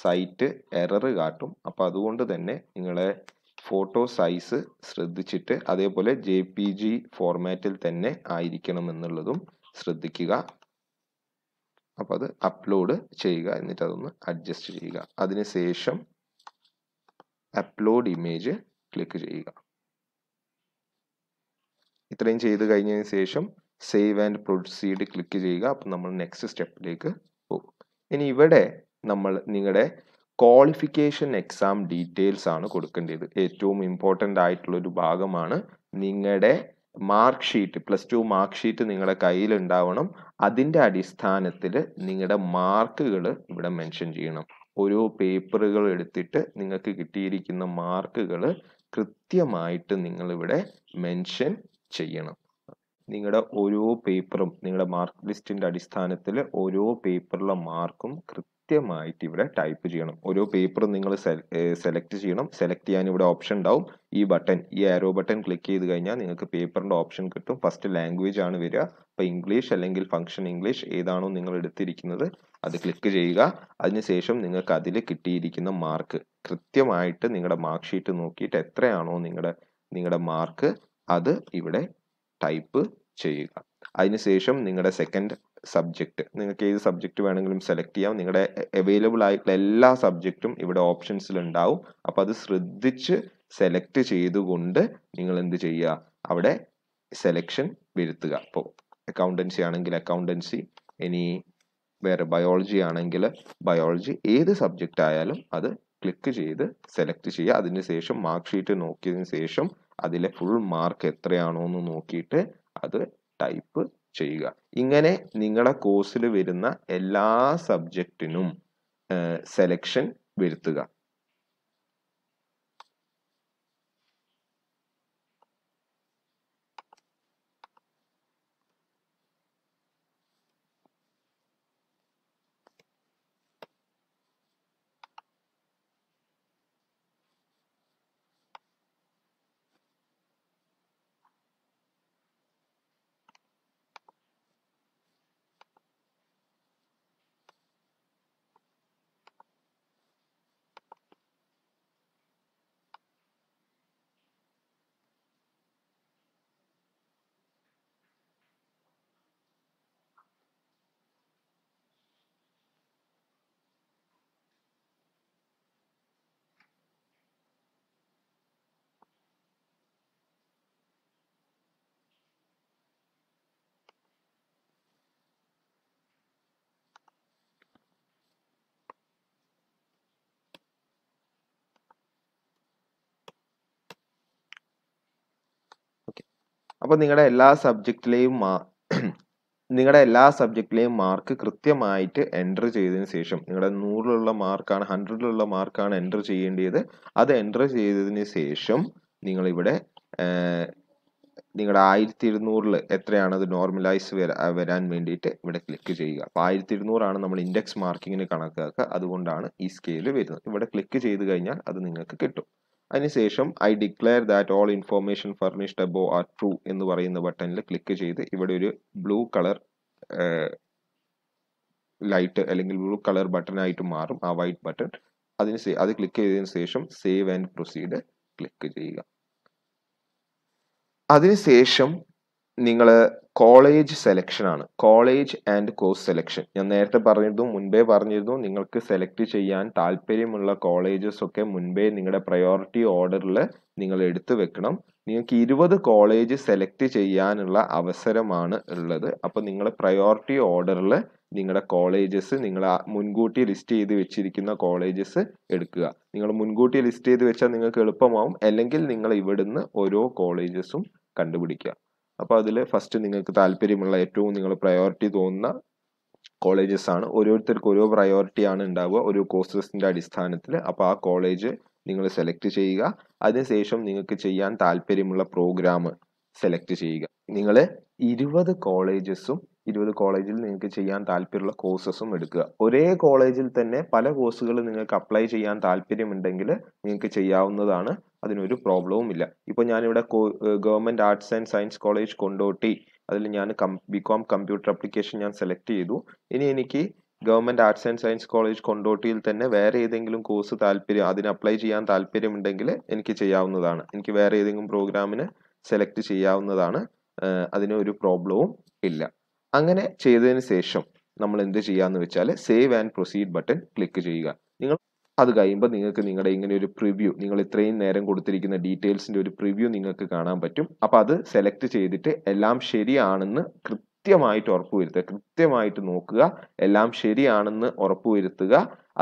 സൈറ്റ് എറർ കാട്ടും അപ്പോൾ അതുകൊണ്ട് തന്നെ നിങ്ങളെ ഫോട്ടോ സൈസ് ശ്രദ്ധിച്ചിട്ട് അതേപോലെ ജെ പി ജി ഫോർമാറ്റിൽ തന്നെ ആയിരിക്കണം എന്നുള്ളതും ശ്രദ്ധിക്കുക അപ്പം അത് അപ്ലോഡ് ചെയ്യുക എന്നിട്ട് അതൊന്ന് അഡ്ജസ്റ്റ് ചെയ്യുക അതിനുശേഷം അപ്ലോഡ് ഇമേജ് ക്ലിക്ക് ചെയ്യുക ഇത്രയും ചെയ്ത് കഴിഞ്ഞതിന് ശേഷം സേവ് ആൻഡ് പ്രൊസീഡ് ക്ലിക്ക് ചെയ്യുക അപ്പം നമ്മൾ നെക്സ്റ്റ് സ്റ്റെപ്പിലേക്ക് പോകും ഇനി ഇവിടെ നമ്മൾ നിങ്ങളുടെ ക്വാളിഫിക്കേഷൻ എക്സാം ഡീറ്റെയിൽസ് ആണ് കൊടുക്കേണ്ടത് ഏറ്റവും ഇമ്പോർട്ടൻ്റ് ആയിട്ടുള്ളൊരു ഭാഗമാണ് നിങ്ങളുടെ mark sheet plus two mark sheet നിങ്ങളുടെ കയ്യിലുണ്ടാവണം അതിൻ്റെ അടിസ്ഥാനത്തിൽ നിങ്ങളുടെ മാർക്കുകൾ ഇവിടെ മെൻഷൻ ചെയ്യണം ഓരോ പേപ്പറുകൾ എടുത്തിട്ട് നിങ്ങൾക്ക് കിട്ടിയിരിക്കുന്ന മാർക്കുകൾ കൃത്യമായിട്ട് നിങ്ങളിവിടെ മെൻഷൻ ചെയ്യണം നിങ്ങളുടെ ഓരോ പേപ്പറും നിങ്ങളുടെ മാർക്ക് ലിസ്റ്റിൻ്റെ അടിസ്ഥാനത്തിൽ ഓരോ പേപ്പറിലെ മാർക്കും കൃത്യ കൃത്യമായിട്ട് ഇവിടെ ടൈപ്പ് ചെയ്യണം ഓരോ പേപ്പറും നിങ്ങൾ സെലക്ട് ചെയ്യണം സെലക്ട് ചെയ്യാൻ ഇവിടെ ഓപ്ഷൻ ഉണ്ടാവും ഈ ബട്ടൺ ഈ ആരോ ബട്ടൺ ക്ലിക്ക് ചെയ്ത് കഴിഞ്ഞാൽ നിങ്ങൾക്ക് പേപ്പറിൻ്റെ ഓപ്ഷൻ കിട്ടും ഫസ്റ്റ് ലാംഗ്വേജ് ആണ് വരിക അപ്പോൾ ഇംഗ്ലീഷ് അല്ലെങ്കിൽ ഫംഗ്ഷൻ ഇംഗ്ലീഷ് ഏതാണോ നിങ്ങൾ എടുത്തിരിക്കുന്നത് അത് ക്ലിക്ക് ചെയ്യുക അതിനുശേഷം നിങ്ങൾക്ക് അതിൽ കിട്ടിയിരിക്കുന്ന മാർക്ക് കൃത്യമായിട്ട് നിങ്ങളുടെ മാർക്ക് ഷീറ്റ് നോക്കിയിട്ട് എത്രയാണോ നിങ്ങളുടെ നിങ്ങളുടെ മാർക്ക് അത് ഇവിടെ ടൈപ്പ് ചെയ്യുക അതിനുശേഷം നിങ്ങളുടെ സെക്കൻഡ് സബ്ജക്റ്റ് നിങ്ങൾക്ക് ഏത് സബ്ജക്റ്റ് വേണമെങ്കിലും സെലക്ട് ചെയ്യാം നിങ്ങളുടെ അവൈലബിൾ ആയിട്ടുള്ള എല്ലാ സബ്ജക്റ്റും ഇവിടെ ഓപ്ഷൻസിൽ ഉണ്ടാവും അപ്പോൾ അത് ശ്രദ്ധിച്ച് സെലക്ട് ചെയ്തുകൊണ്ട് നിങ്ങൾ എന്ത് ചെയ്യുക അവിടെ സെലക്ഷൻ വരുത്തുക അപ്പോൾ അക്കൗണ്ടൻസി ആണെങ്കിൽ അക്കൗണ്ടൻസി ഇനി വേറെ ബയോളജി ആണെങ്കിൽ ബയോളജി ഏത് സബ്ജക്റ്റ് ആയാലും അത് ക്ലിക്ക് ചെയ്ത് സെലക്ട് ചെയ്യുക അതിന് ശേഷം മാർക്ക് ഷീറ്റ് നോക്കിയതിന് ശേഷം അതിലെ ഫുൾ മാർക്ക് എത്രയാണോ എന്ന് നോക്കിയിട്ട് അത് ടൈപ്പ് ചെയ്യുക ഇങ്ങനെ നിങ്ങളെ കോഴ്സിൽ വരുന്ന എല്ലാ സബ്ജക്റ്റിനും സെലക്ഷൻ വരുത്തുക അപ്പോൾ നിങ്ങളുടെ എല്ലാ സബ്ജക്റ്റിലെയും നിങ്ങളുടെ എല്ലാ സബ്ജക്റ്റിലെയും മാർക്ക് കൃത്യമായിട്ട് എൻ്റർ ചെയ്തതിന് ശേഷം നിങ്ങളുടെ നൂറിലുള്ള മാർക്കാണ് ഹൺഡ്രഡിലുള്ള മാർക്കാണ് എൻ്റർ ചെയ്യേണ്ടത് അത് എൻ്റർ ചെയ്തതിന് ശേഷം നിങ്ങളിവിടെ നിങ്ങളുടെ ആയിരത്തി ഇരുന്നൂറിൽ എത്രയാണത് അത് നോർമലൈസ് വരാൻ വേണ്ടിയിട്ട് ഇവിടെ ക്ലിക്ക് ചെയ്യുക അപ്പോൾ ആയിരത്തി ഇരുന്നൂറാണ് നമ്മൾ ഇൻഡെക്സ് മാർക്കിങ്ങിന് കണക്കാക്കുക അതുകൊണ്ടാണ് ഈ സ്കെയിൽ വരുന്നത് ഇവിടെ ക്ലിക്ക് ചെയ്ത് കഴിഞ്ഞാൽ അത് നിങ്ങൾക്ക് കിട്ടും അതിനുശേഷം I declare that all information furnished above are true എന്ന് പറയുന്ന ബട്ടണിൽ ക്ലിക്ക് ചെയ്ത് ഇവിടെ ഒരു ബ്ലൂ കളർ ലൈറ്റ് അല്ലെങ്കിൽ ബ്ലൂ കളർ ബട്ടണായിട്ട് മാറും ആ വൈറ്റ് ബട്ടൺ അതിന് അത് ക്ലിക്ക് ചെയ്തതിന് ശേഷം സേവ് ആൻഡ് പ്രൊസീഡ് ക്ലിക്ക് ചെയ്യുക അതിനുശേഷം നിങ്ങൾ കോളേജ് സെലക്ഷനാണ് കോളേജ് ആൻഡ് കോഴ്സ് സെലക്ഷൻ ഞാൻ നേരത്തെ പറഞ്ഞിരുന്നു മുൻപേ പറഞ്ഞിരുന്നു നിങ്ങൾക്ക് സെലക്ട് ചെയ്യാൻ താല്പര്യമുള്ള കോളേജസ് ഒക്കെ മുൻപേ നിങ്ങളുടെ പ്രയോറിറ്റി ഓർഡറിൽ നിങ്ങൾ എടുത്തു വെക്കണം നിങ്ങൾക്ക് ഇരുപത് കോളേജ് സെലക്ട് ചെയ്യാനുള്ള അവസരമാണ് ഉള്ളത് അപ്പോൾ നിങ്ങൾ പ്രയോറിറ്റി ഓർഡറിൽ നിങ്ങളുടെ കോളേജസ് നിങ്ങൾ മുൻകൂട്ടി ലിസ്റ്റ് ചെയ്ത് വെച്ചിരിക്കുന്ന കോളേജസ് എടുക്കുക നിങ്ങൾ മുൻകൂട്ടി ലിസ്റ്റ് ചെയ്ത് വെച്ചാൽ നിങ്ങൾക്ക് എളുപ്പമാവും അല്ലെങ്കിൽ നിങ്ങൾ ഇവിടുന്ന് ഓരോ കോളേജസും കണ്ടുപിടിക്കുക അപ്പോൾ അതിൽ ഫസ്റ്റ് നിങ്ങൾക്ക് താല്പര്യമുള്ള ഏറ്റവും നിങ്ങൾ പ്രയോറിറ്റി തോന്നുന്ന കോളേജസ് ആണ് ഓരോരുത്തർക്കും ഓരോ പ്രയോറിറ്റി ആണ് ഉണ്ടാവുക ഓരോ കോഴ്സസിൻ്റെ അടിസ്ഥാനത്തിൽ അപ്പോൾ ആ കോളേജ് നിങ്ങൾ സെലക്ട് ചെയ്യുക അതിനുശേഷം നിങ്ങൾക്ക് ചെയ്യാൻ താല്പര്യമുള്ള പ്രോഗ്രാം സെലക്ട് ചെയ്യുക നിങ്ങൾ ഇരുപത് കോളേജസും ഇരുപത് കോളേജിൽ നിങ്ങൾക്ക് ചെയ്യാൻ താല്പര്യമുള്ള കോഴ്സസും എടുക്കുക ഒരേ കോളേജിൽ തന്നെ പല കോഴ്സുകൾ നിങ്ങൾക്ക് അപ്ലൈ ചെയ്യാൻ താല്പര്യമുണ്ടെങ്കിൽ നിങ്ങൾക്ക് ചെയ്യാവുന്നതാണ് അതിനൊരു പ്രോബ്ലവും ഇല്ല ഇപ്പോൾ ഞാനിവിടെ government arts and science college Kondotty അതിൽ ഞാൻ കം ബി കോം കമ്പ്യൂട്ടർ അപ്ലിക്കേഷൻ ഞാൻ സെലക്ട് ചെയ്തു ഇനി എനിക്ക് government arts and science college കൊണ്ടോട്ടിയിൽ തന്നെ വേറെ ഏതെങ്കിലും കോഴ്സ് താല്പര്യം അതിന് അപ്ലൈ ചെയ്യാൻ താല്പര്യമുണ്ടെങ്കിൽ എനിക്ക് ചെയ്യാവുന്നതാണ് എനിക്ക് വേറെ ഏതെങ്കിലും പ്രോഗ്രാമിന് സെലക്ട് ചെയ്യാവുന്നതാണ് അതിന് ഒരു പ്രോബ്ലവും ഇല്ല അങ്ങനെ ചെയ്തതിന് ശേഷം നമ്മൾ എന്ത് ചെയ്യാന്ന് വെച്ചാൽ save and proceed button click ചെയ്യുക നിങ്ങൾ അത് കഴിയുമ്പോൾ നിങ്ങൾക്ക് നിങ്ങളുടെ ഇങ്ങനെ ഒരു പ്രിവ്യൂ നിങ്ങൾ ഇത്രയും നേരം കൊടുത്തിരിക്കുന്ന ഡീറ്റെയിൽസിൻ്റെ ഒരു പ്രിവ്യൂ നിങ്ങൾക്ക് കാണാൻ പറ്റും അപ്പോൾ അത് സെലക്ട് ചെയ്തിട്ട് എല്ലാം ശരിയാണെന്ന് കൃത്യമായിട്ട് ഉറപ്പുവരുത്തുക കൃത്യമായിട്ട് നോക്കുക എല്ലാം ശരിയാണെന്ന് ഉറപ്പുവരുത്തുക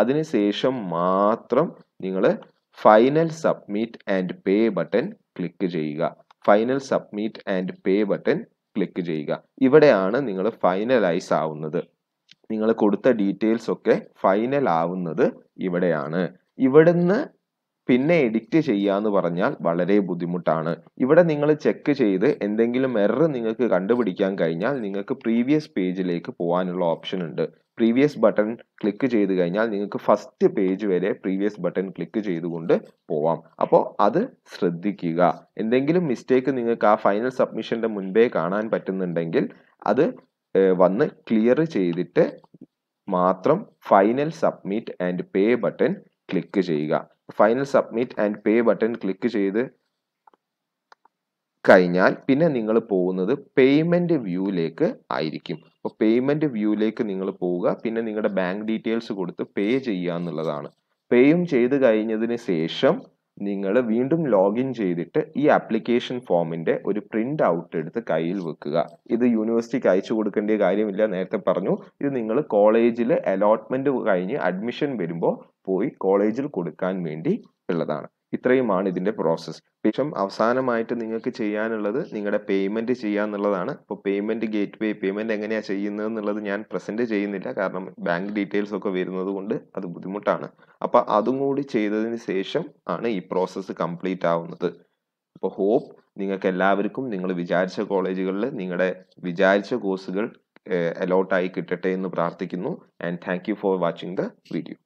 അതിനുശേഷം മാത്രം നിങ്ങൾ final submit and pay button click ചെയ്യുക final submit and pay button click ചെയ്യുക ഇവിടെയാണ് നിങ്ങൾ ഫൈനലൈസ് ആവുന്നത് നിങ്ങൾ കൊടുത്ത ഡീറ്റെയിൽസ് ഒക്കെ ഫൈനൽ ആവുന്നത് ഇവിടെയാണ് ഇവിടുന്ന് പിന്നെ എഡിറ്റ് ചെയ്യാന്ന് പറഞ്ഞാൽ വളരെ ബുദ്ധിമുട്ടാണ് ഇവിടെ നിങ്ങൾ ചെക്ക് ചെയ്ത് എന്തെങ്കിലും എറർ നിങ്ങൾക്ക് കണ്ടുപിടിക്കാൻ കഴിഞ്ഞാൽ നിങ്ങൾക്ക് പ്രീവിയസ് പേജിലേക്ക് പോകാനുള്ള ഓപ്ഷൻ ഉണ്ട് പ്രീവിയസ് ബട്ടൺ ക്ലിക്ക് ചെയ്ത് കഴിഞ്ഞാൽ നിങ്ങൾക്ക് ഫസ്റ്റ് പേജ് വരെ പ്രീവിയസ് ബട്ടൺ ക്ലിക്ക് ചെയ്തുകൊണ്ട് പോവാം അപ്പോൾ അത് ശ്രദ്ധിക്കുക എന്തെങ്കിലും മിസ്റ്റേക്ക് നിങ്ങൾക്ക് ആ ഫൈനൽ സബ്മിഷന്റെ മുൻപേ കാണാൻ പറ്റുന്നുണ്ടെങ്കിൽ അത് വന്ന് ക്ലിയർ ചെയ്തിട്ട് മാത്രം final submit and pay button click ചെയ്യുക final submit and pay button click ചെയ്ത് കഴിഞ്ഞാൽ പിന്നെ നിങ്ങൾ പോകുന്നത് പേയ്മെന്റ് വ്യൂയിലേക്ക് ആയിരിക്കും അപ്പോൾ പേയ്മെന്റ് വ്യൂയിലേക്ക് നിങ്ങൾ പോവുക പിന്നെ നിങ്ങളുടെ ബാങ്ക് ഡീറ്റെയിൽസ് കൊടുത്ത് പേ ചെയ്യുക എന്നുള്ളതാണ് പേയും ചെയ്ത് കഴിഞ്ഞതിന് ശേഷം നിങ്ങൾ വീണ്ടും ലോഗിൻ ചെയ്തിട്ട് ഈ ആപ്ലിക്കേഷൻ ഫോമിൻ്റെ ഒരു പ്രിൻ്റ് ഔട്ട് എടുത്ത് കയ്യിൽ വെക്കുക ഇത് യൂണിവേഴ്സിറ്റിക്ക് അയച്ചു കൊടുക്കേണ്ട കാര്യമില്ല നേരത്തെ പറഞ്ഞു ഇത് നിങ്ങൾ കോളേജിൽ അലോട്ട്മെൻറ്റ് കഴിഞ്ഞ് അഡ്മിഷൻ വരുമ്പോൾ പോയി കോളേജിൽ കൊടുക്കാൻ വേണ്ടി ഉള്ളതാണ് ഇത്രയുമാണ് ഇതിൻ്റെ പ്രോസസ്സ് ശേഷം അവസാനമായിട്ട് നിങ്ങൾക്ക് ചെയ്യാനുള്ളത് നിങ്ങളുടെ പേയ്മെൻറ്റ് ചെയ്യുക എന്നുള്ളതാണ് അപ്പോൾ പേയ്മെൻറ്റ് ഗേറ്റ് വേ പേയ്മെൻറ്റ് എങ്ങനെയാണ് ചെയ്യുന്നത് എന്നുള്ളത് ഞാൻ പ്രസൻറ്റ് ചെയ്യുന്നില്ല കാരണം ബാങ്ക് ഡീറ്റെയിൽസ് ഒക്കെ വരുന്നത് കൊണ്ട് അത് ബുദ്ധിമുട്ടാണ് അപ്പോൾ അതും കൂടി ചെയ്തതിന് ശേഷം ആണ് ഈ പ്രോസസ്സ് കംപ്ലീറ്റ് ആവുന്നത് അപ്പോൾ ഹോപ്പ് നിങ്ങൾക്ക് എല്ലാവർക്കും നിങ്ങൾ വിചാരിച്ച കോളേജുകളിൽ നിങ്ങളുടെ വിചാരിച്ച കോഴ്സുകൾ അലോട്ടായി കിട്ടട്ടെ എന്ന് പ്രാർത്ഥിക്കുന്നു and thank you for watching the video